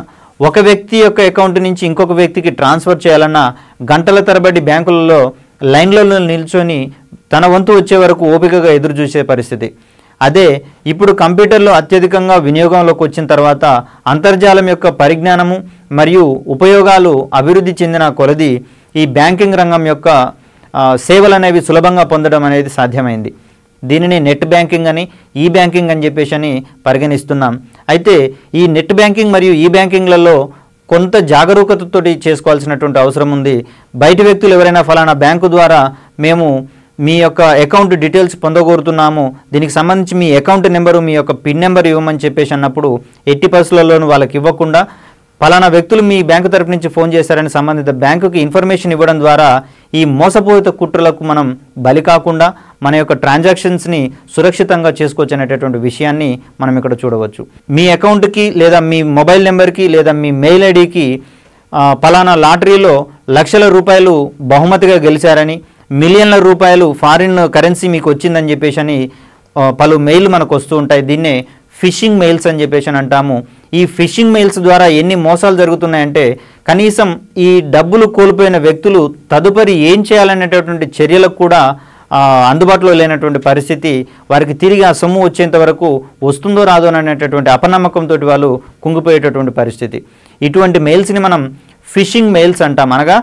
ఒక వ్యక్తి యొక్క అకౌంట్ నుంచి ఇంకొక వ్యక్తికి ట్రాన్స్ఫర్ చేయాలన్నా గంటల తరబడి బ్యాంకులలో లైన్లలో నిల్చొని తన వంతు వచ్చే వరకు ఓపికగా ఎదురు చూసే పరిస్థితి అదే ఇప్పుడు కంప్యూటర్లో అత్యధికంగా వినియోగంలోకి వచ్చిన తర్వాత అంతర్జాలం యొక్క పరిజ్ఞానము మరియు ఉపయోగాలు అభివృద్ధి చెందిన కొలది ఈ బ్యాంకింగ్ రంగం యొక్క సేవలు అనేవి సులభంగా పొందడం అనేది సాధ్యమైంది దీనిని నెట్ బ్యాంకింగ్ అని ఈ బ్యాంకింగ్ అని చెప్పేసి అని పరిగణిస్తున్నాం అయితే ఈ నెట్ బ్యాంకింగ్ మరియు ఈ బ్యాంకింగ్లలో కొంత జాగరూకతతోటి చేసుకోవాల్సినటువంటి అవసరం ఉంది బయట వ్యక్తులు ఎవరైనా ఫలానా బ్యాంకు ద్వారా మేము మీ యొక్క అకౌంట్ డీటెయిల్స్ పొందగోరుతున్నాము దీనికి సంబంధించి మీ అకౌంట్ నెంబరు మీ యొక్క పిన్ నెంబర్ ఇవ్వమని చెప్పేసి అన్నప్పుడు ఎట్టి పరిస్థితులలోనూ వాళ్ళకి ఇవ్వకుండా ఫలానా వ్యక్తులు మీ బ్యాంకు తరపు నుంచి ఫోన్ చేశారని సంబంధిత బ్యాంకుకి ఇన్ఫర్మేషన్ ఇవ్వడం ద్వారా ఈ మోసపూరిత కుట్రలకు మనం బలి కాకుండా మన యొక్క ట్రాన్సాక్షన్స్ని సురక్షితంగా చేసుకోవచ్చు అనేటటువంటి విషయాన్ని మనం ఇక్కడ చూడవచ్చు మీ అకౌంట్కి లేదా మీ మొబైల్ నెంబర్కి లేదా మీ మెయిల్ ఐడికి ఫలానా లాటరీలో లక్షల రూపాయలు బహుమతిగా గెలిచారని మిలియన్ల రూపాయలు ఫారిన్ కరెన్సీ మీకు వచ్చిందని చెప్పేసి అని పలు మెయిల్ మనకు వస్తూ ఉంటాయి దీన్నే ఫిషింగ్ మెయిల్స్ అని చెప్పేసి అని అంటాము ఈ ఫిషింగ్ మెయిల్స్ ద్వారా ఎన్ని మోసాలు జరుగుతున్నాయంటే కనీసం ఈ డబ్బులు కోల్పోయిన వ్యక్తులు తదుపరి ఏం చేయాలనేటటువంటి చర్యలకు కూడా అందుబాటులో లేనటువంటి పరిస్థితి వారికి తిరిగి ఆ సొమ్ము వచ్చేంత వరకు వస్తుందో రాదో అనేటటువంటి అపనమ్మకంతో వాళ్ళు కుంగిపోయేటటువంటి పరిస్థితి ఇటువంటి మెయిల్స్ని మనం ఫిషింగ్ మెయిల్స్ అంటాం అనగా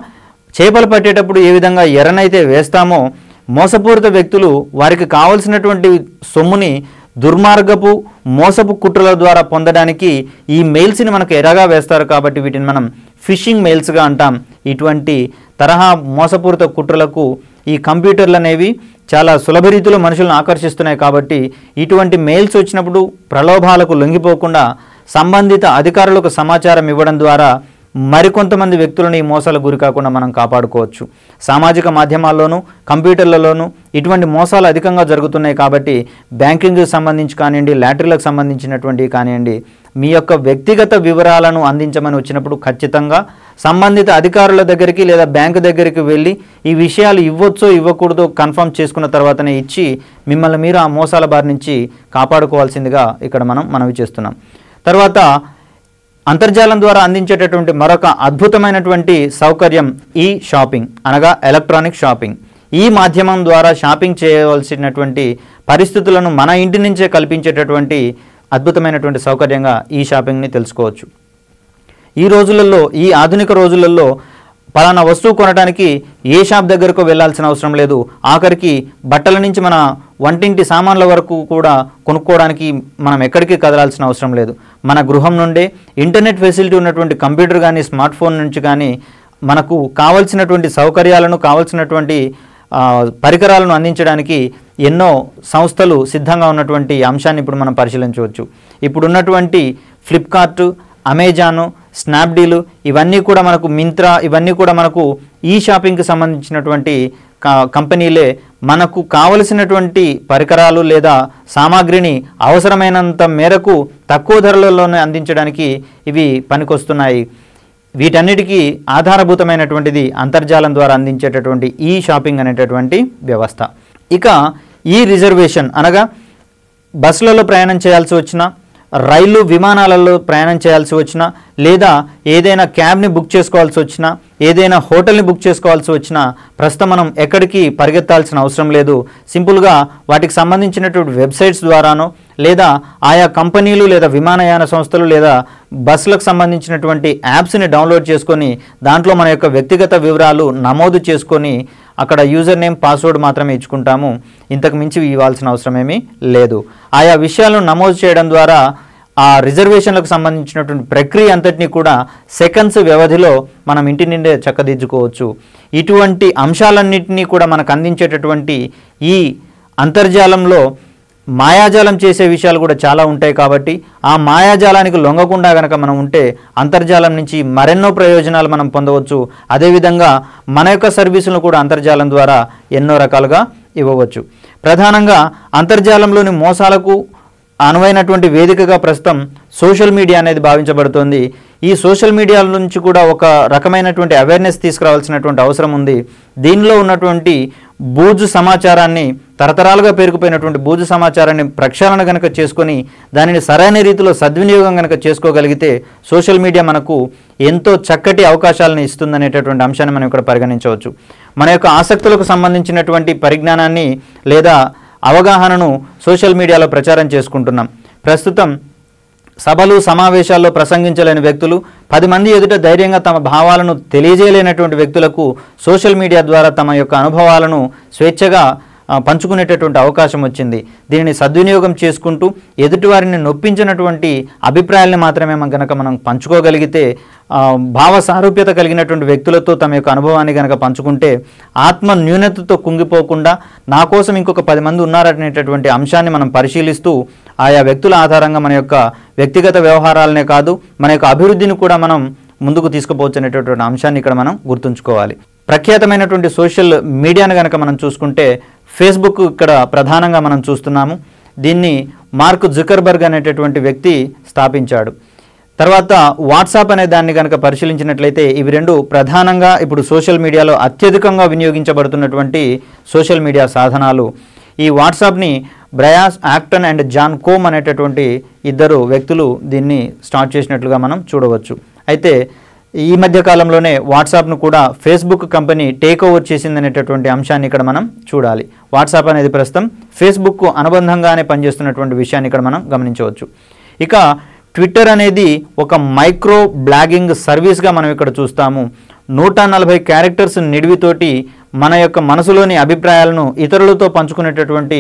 చేపలు పట్టేటప్పుడు ఏ విధంగా ఎర్రనైతే వేస్తామో మోసపూరిత వ్యక్తులు వారికి కావలసినటువంటి సొమ్ముని దుర్మార్గపు మోసపు కుట్రల ద్వారా పొందడానికి ఈ మెయిల్స్ని మనకు ఎర్రగా వేస్తారు కాబట్టి వీటిని మనం ఫిషింగ్ మెయిల్స్గా అంటాం ఇటువంటి తరహా మోసపూరిత కుట్రలకు ఈ కంప్యూటర్లు అనేవి చాలా సులభ రీతిలో మనుషులను ఆకర్షిస్తున్నాయి కాబట్టి ఇటువంటి మెయిల్స్ వచ్చినప్పుడు ప్రలోభాలకు లొంగిపోకుండా సంబంధిత అధికారులకు సమాచారం ఇవ్వడం ద్వారా మరికొంతమంది వ్యక్తులను ఈ మోసాల గురి కాకుండా మనం కాపాడుకోవచ్చు సామాజిక మాధ్యమాల్లోనూ కంప్యూటర్లలోనూ ఇటువంటి మోసాలు అధికంగా జరుగుతున్నాయి కాబట్టి బ్యాంకింగ్కి సంబంధించి కానివ్వండి లాటరీలకు సంబంధించినటువంటి కానివ్వండి మీ యొక్క వ్యక్తిగత వివరాలను అందించమని వచ్చినప్పుడు ఖచ్చితంగా సంబంధిత అధికారుల దగ్గరికి లేదా బ్యాంకు దగ్గరికి వెళ్ళి ఈ విషయాలు ఇవ్వచ్చో ఇవ్వకూడదో కన్ఫర్మ్ చేసుకున్న తర్వాతనే ఇచ్చి మిమ్మల్ని మీరు ఆ మోసాల బారి నుంచి కాపాడుకోవాల్సిందిగా ఇక్కడ మనం మనవి చేస్తున్నాం తర్వాత అంతర్జాలం ద్వారా అందించేటటువంటి మరొక అద్భుతమైనటువంటి సౌకర్యం ఈ షాపింగ్ అనగా ఎలక్ట్రానిక్ షాపింగ్ ఈ మాధ్యమం ద్వారా షాపింగ్ చేయవలసినటువంటి పరిస్థితులను మన ఇంటి నుంచే కల్పించేటటువంటి అద్భుతమైనటువంటి సౌకర్యంగా ఈ షాపింగ్ని తెలుసుకోవచ్చు ఈ రోజులలో ఈ ఆధునిక రోజులలో పలానా వస్తువు కొనడానికి ఏ షాప్ దగ్గరకు వెళ్లాల్సిన అవసరం లేదు ఆఖరికి బట్టల నుంచి మన వంటింటి సామాన్ల వరకు కూడా కొనుక్కోవడానికి మనం ఎక్కడికి కదలాల్సిన అవసరం లేదు మన గృహం నుండే ఇంటర్నెట్ ఫెసిలిటీ ఉన్నటువంటి కంప్యూటర్ కానీ స్మార్ట్ ఫోన్ నుంచి కానీ మనకు కావలసినటువంటి సౌకర్యాలను కావలసినటువంటి పరికరాలను అందించడానికి ఎన్నో సంస్థలు సిద్ధంగా ఉన్నటువంటి అంశాన్ని ఇప్పుడు మనం పరిశీలించవచ్చు ఇప్పుడున్నటువంటి ఫ్లిప్కార్ట్ అమెజాను స్నాప్డీలు ఇవన్నీ కూడా మనకు మింత్రా ఇవన్నీ కూడా మనకు ఈ షాపింగ్కి సంబంధించినటువంటి కంపెనీలే మనకు కావలసినటువంటి పరికరాలు లేదా సామాగ్రిని అవసరమైనంత మేరకు తక్కువ ధరలలోనే అందించడానికి ఇవి పనికొస్తున్నాయి వీటన్నిటికీ ఆధారభూతమైనటువంటిది అంతర్జాలం ద్వారా అందించేటటువంటి ఈ షాపింగ్ అనేటటువంటి వ్యవస్థ ఇక ఈ రిజర్వేషన్ అనగా బస్సులలో ప్రయాణం చేయాల్సి వచ్చినా రైళ్లు విమానాలలో ప్రయాణం చేయాల్సి వచ్చినా లేదా ఏదైనా క్యాబ్ని బుక్ చేసుకోవాల్సి వచ్చినా ఏదైనా హోటల్ని బుక్ చేసుకోవాల్సి వచ్చినా ప్రస్తుతం మనం ఎక్కడికి పరిగెత్తాల్సిన అవసరం లేదు సింపుల్గా వాటికి సంబంధించినటువంటి వెబ్సైట్స్ ద్వారానో లేదా ఆయా కంపెనీలు లేదా విమానయాన సంస్థలు లేదా బస్సులకు సంబంధించినటువంటి యాప్స్ని డౌన్లోడ్ చేసుకొని దాంట్లో మన యొక్క వ్యక్తిగత వివరాలు నమోదు చేసుకొని అక్కడ యూజర్ నేమ్ పాస్వర్డ్ మాత్రమే ఇచ్చుకుంటాము ఇంతకు మించి ఇవ్వాల్సిన అవసరమేమీ లేదు ఆయా విషయాలను నమోదు చేయడం ద్వారా ఆ రిజర్వేషన్లకు సంబంధించినటువంటి ప్రక్రియ అంతటినీ కూడా సెకండ్స్ వ్యవధిలో మనం ఇంటి నుండే చక్కదిద్దుకోవచ్చు ఇటువంటి అంశాలన్నింటినీ కూడా మనకు అందించేటటువంటి ఈ అంతర్జాలంలో మాయాజాలం చేసే విషయాలు కూడా చాలా ఉంటాయి కాబట్టి ఆ మాయాజాలానికి లొంగకుండా గనక మనం ఉంటే అంతర్జాలం నుంచి మరెన్నో ప్రయోజనాలు మనం పొందవచ్చు అదేవిధంగా మన యొక్క సర్వీసులను కూడా అంతర్జాలం ద్వారా ఎన్నో రకాలుగా ఇవ్వవచ్చు ప్రధానంగా అంతర్జాలంలోని మోసాలకు అనువైనటువంటి వేదికగా ప్రస్తుతం సోషల్ మీడియా అనేది భావించబడుతోంది ఈ సోషల్ మీడియా నుంచి కూడా ఒక రకమైనటువంటి అవేర్నెస్ తీసుకురావాల్సినటువంటి అవసరం ఉంది దీనిలో ఉన్నటువంటి బూజు సమాచారాన్ని తరతరాలుగా పేరుకుపోయినటువంటి బూజు సమాచారాన్ని ప్రక్షాళన కనుక చేసుకొని దానిని సరైన రీతిలో సద్వినియోగం కనుక చేసుకోగలిగితే సోషల్ మీడియా మనకు ఎంతో చక్కటి అవకాశాలను ఇస్తుందనేటటువంటి అంశాన్ని మనం ఇక్కడ పరిగణించవచ్చు మన యొక్క ఆసక్తులకు సంబంధించినటువంటి పరిజ్ఞానాన్ని లేదా అవగాహనను సోషల్ మీడియాలో ప్రచారం చేసుకుంటున్నాం ప్రస్తుతం సభలు సమావేశాల్లో ప్రసంగించలేని వ్యక్తులు పది మంది ఎదుట ధైర్యంగా తమ భావాలను తెలియజేయలేనటువంటి వ్యక్తులకు సోషల్ మీడియా ద్వారా తమ యొక్క అనుభవాలను స్వేచ్ఛగా పంచుకునేటటువంటి అవకాశం వచ్చింది దీనిని సద్వినియోగం చేసుకుంటూ ఎదుటివారిని నొప్పించినటువంటి అభిప్రాయాల్ని మాత్రమే కనుక మనం పంచుకోగలిగితే భావ సారూప్యత కలిగినటువంటి వ్యక్తులతో తమ యొక్క అనుభవాన్ని కనుక పంచుకుంటే ఆత్మ న్యూనతతో కుంగిపోకుండా నా కోసం ఇంకొక పది మంది ఉన్నారనేటటువంటి అంశాన్ని మనం పరిశీలిస్తూ ఆయా వ్యక్తుల ఆధారంగా మన యొక్క వ్యక్తిగత వ్యవహారాలనే కాదు మన యొక్క అభివృద్ధిని కూడా మనం ముందుకు తీసుకుపోవచ్చు అనేటటువంటి అంశాన్ని ఇక్కడ మనం గుర్తుంచుకోవాలి ప్రఖ్యాతమైనటువంటి సోషల్ మీడియాను కనుక మనం చూసుకుంటే ఫేస్బుక్ ఇక్కడ ప్రధానంగా మనం చూస్తున్నాము దీన్ని మార్క్ జుకర్బర్గ్ అనేటటువంటి వ్యక్తి స్థాపించాడు తర్వాత వాట్సాప్ అనే దాన్ని కనుక పరిశీలించినట్లయితే ఇవి రెండు ప్రధానంగా ఇప్పుడు సోషల్ మీడియాలో అత్యధికంగా వినియోగించబడుతున్నటువంటి సోషల్ మీడియా సాధనాలు ఈ వాట్సాప్ని Brian Acton and Jan Koum అనేటటువంటి ఇద్దరు వ్యక్తులు దీన్ని స్టార్ట్ చేసినట్లుగా మనం చూడవచ్చు అయితే ఈ మధ్య కాలంలోనే వాట్సాప్ను కూడా ఫేస్బుక్ కంపెనీ టేక్ ఓవర్ చేసిందనేటటువంటి అంశాన్ని ఇక్కడ మనం చూడాలి వాట్సాప్ అనేది ప్రస్తుతం ఫేస్బుక్కు అనుబంధంగానే పనిచేస్తున్నటువంటి విషయాన్ని ఇక్కడ మనం గమనించవచ్చు ఇక ట్విట్టర్ అనేది ఒక మైక్రో బ్లాగింగ్ సర్వీస్గా మనం ఇక్కడ చూస్తాము నూట నలభై క్యారెక్టర్స్ నిడివితోటి మన యొక్క మనసులోని అభిప్రాయాలను ఇతరులతో పంచుకునేటటువంటి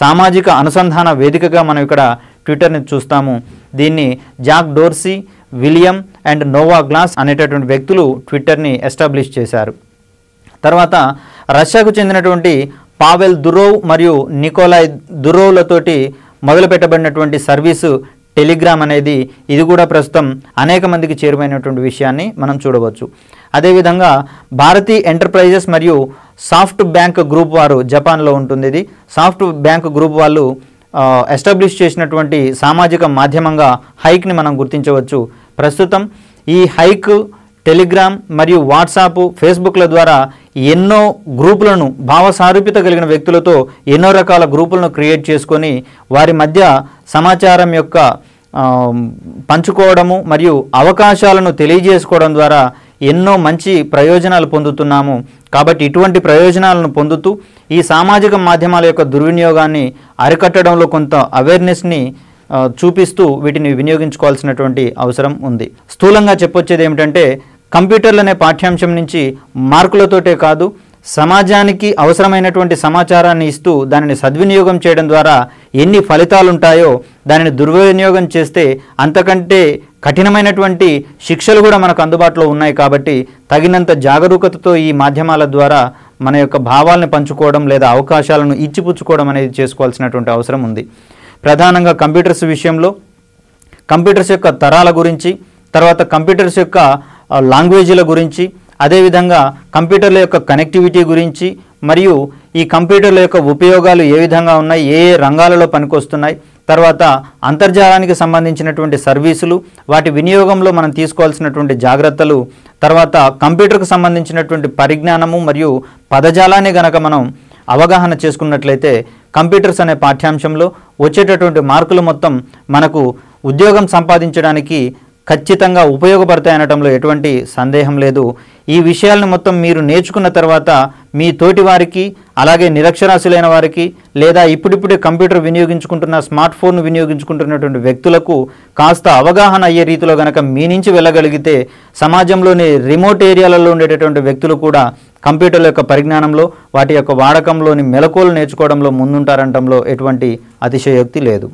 సామాజిక అనుసంధాన వేదికగా మనం ఇక్కడ ట్విట్టర్ని చూస్తాము దీన్ని Jack Dorsey William and Noah Glass అనేటటువంటి వ్యక్తులు ట్విట్టర్ని ఎస్టాబ్లిష్ చేశారు తర్వాత రష్యాకు చెందినటువంటి పావెల్ దురోవ్ మరియు నికోలాయ్ దురోవ్లతోటి మొదలుపెట్టబడినటువంటి సర్వీసు టెలిగ్రామ్ అనేది ఇది కూడా ప్రస్తుతం అనేక మందికి చేరువైనటువంటి విషయాన్ని మనం చూడవచ్చు అదేవిధంగా భారతీ ఎంటర్ప్రైజెస్ మరియు సాఫ్ట్ బ్యాంక్ గ్రూప్ వారు జపాన్లో ఉంటుంది ఇది సాఫ్ట్ బ్యాంక్ గ్రూప్ వాళ్ళు ఎస్టాబ్లిష్ చేసినటువంటి సామాజిక మాధ్యమంగా హైక్ని మనం గుర్తించవచ్చు ప్రస్తుతం ఈ హైక్ టెలిగ్రామ్ మరియు వాట్సాప్ ఫేస్బుక్ల ద్వారా ఎన్నో గ్రూపులను భావసారూప్యత కలిగిన వ్యక్తులతో ఎన్నో రకాల గ్రూపులను క్రియేట్ చేసుకొని వారి మధ్య సమాచారం యొక్క పంచుకోవడము మరియు అవకాశాలను తెలియజేసుకోవడం ద్వారా ఎన్నో మంచి ప్రయోజనాలు పొందుతున్నాము కాబట్టి ఇటువంటి ప్రయోజనాలను పొందుతూ ఈ సామాజిక మాధ్యమాల యొక్క దుర్వినియోగాన్ని అరికట్టడంలో కొంత అవేర్నెస్ని చూపిస్తూ వీటిని వినియోగించుకోవాల్సినటువంటి అవసరం ఉంది స్థూలంగా చెప్పొచ్చేది ఏమిటంటే కంప్యూటర్లు అనే పాఠ్యాంశం నుంచి మార్కులతోటే కాదు సమాజానికి అవసరమైనటువంటి సమాచారాన్ని ఇస్తూ దానిని సద్వినియోగం చేయడం ద్వారా ఎన్ని ఫలితాలుంటాయో దానిని దుర్వినియోగం చేస్తే అంతకంటే కఠినమైనటువంటి శిక్షలు కూడా మనకు అందుబాటులో ఉన్నాయి కాబట్టి తగినంత జాగరూకతతో ఈ మాధ్యమాల ద్వారా మన యొక్క భావాలను పంచుకోవడం లేదా అవకాశాలను ఇచ్చిపుచ్చుకోవడం అనేది చేసుకోవాల్సినటువంటి అవసరం ఉంది ప్రధానంగా కంప్యూటర్స్ విషయంలో కంప్యూటర్స్ యొక్క తరాల గురించి తర్వాత కంప్యూటర్స్ యొక్క లాంగ్వేజీల గురించి అదేవిధంగా కంప్యూటర్ల యొక్క కనెక్టివిటీ గురించి మరియు ఈ కంప్యూటర్ల యొక్క ఉపయోగాలు ఏ విధంగా ఉన్నాయి ఏ ఏ రంగాలలో పనికొస్తున్నాయి తర్వాత అంతర్జాలానికి సంబంధించినటువంటి సర్వీసులు వాటి వినియోగంలో మనం తీసుకోవాల్సినటువంటి జాగ్రత్తలు తర్వాత కంప్యూటర్కు సంబంధించినటువంటి పరిజ్ఞానము మరియు పదజాలాన్ని గనక మనం అవగాహన చేసుకున్నట్లయితే కంప్యూటర్స్ అనే పాఠ్యాంశంలో వచ్చేటటువంటి మార్కులు మొత్తం మనకు ఉద్యోగం సంపాదించడానికి ఖచ్చితంగా ఉపయోగపడతాయనడంలో ఎటువంటి సందేహం లేదు ఈ విషయాలను మొత్తం మీరు నేర్చుకున్న తర్వాత మీ తోటి వారికి అలాగే నిరక్షరాస్యులైన వారికి లేదా ఇప్పుడిప్పుడే కంప్యూటర్ వినియోగించుకుంటున్న స్మార్ట్ ఫోన్ వినియోగించుకుంటున్నటువంటి వ్యక్తులకు కాస్త అవగాహన అయ్యే రీతిలో గనక మీ నుంచి వెళ్ళగలిగితే సమాజంలోని రిమోట్ ఏరియాలలో ఉండేటటువంటి వ్యక్తులు కూడా కంప్యూటర్ల యొక్క పరిజ్ఞానంలో వాటి యొక్క వాడకంలోని మెలకువలు నేర్చుకోవడంలో ముందుంటారంటంలో ఎటువంటి అతిశయోక్తి లేదు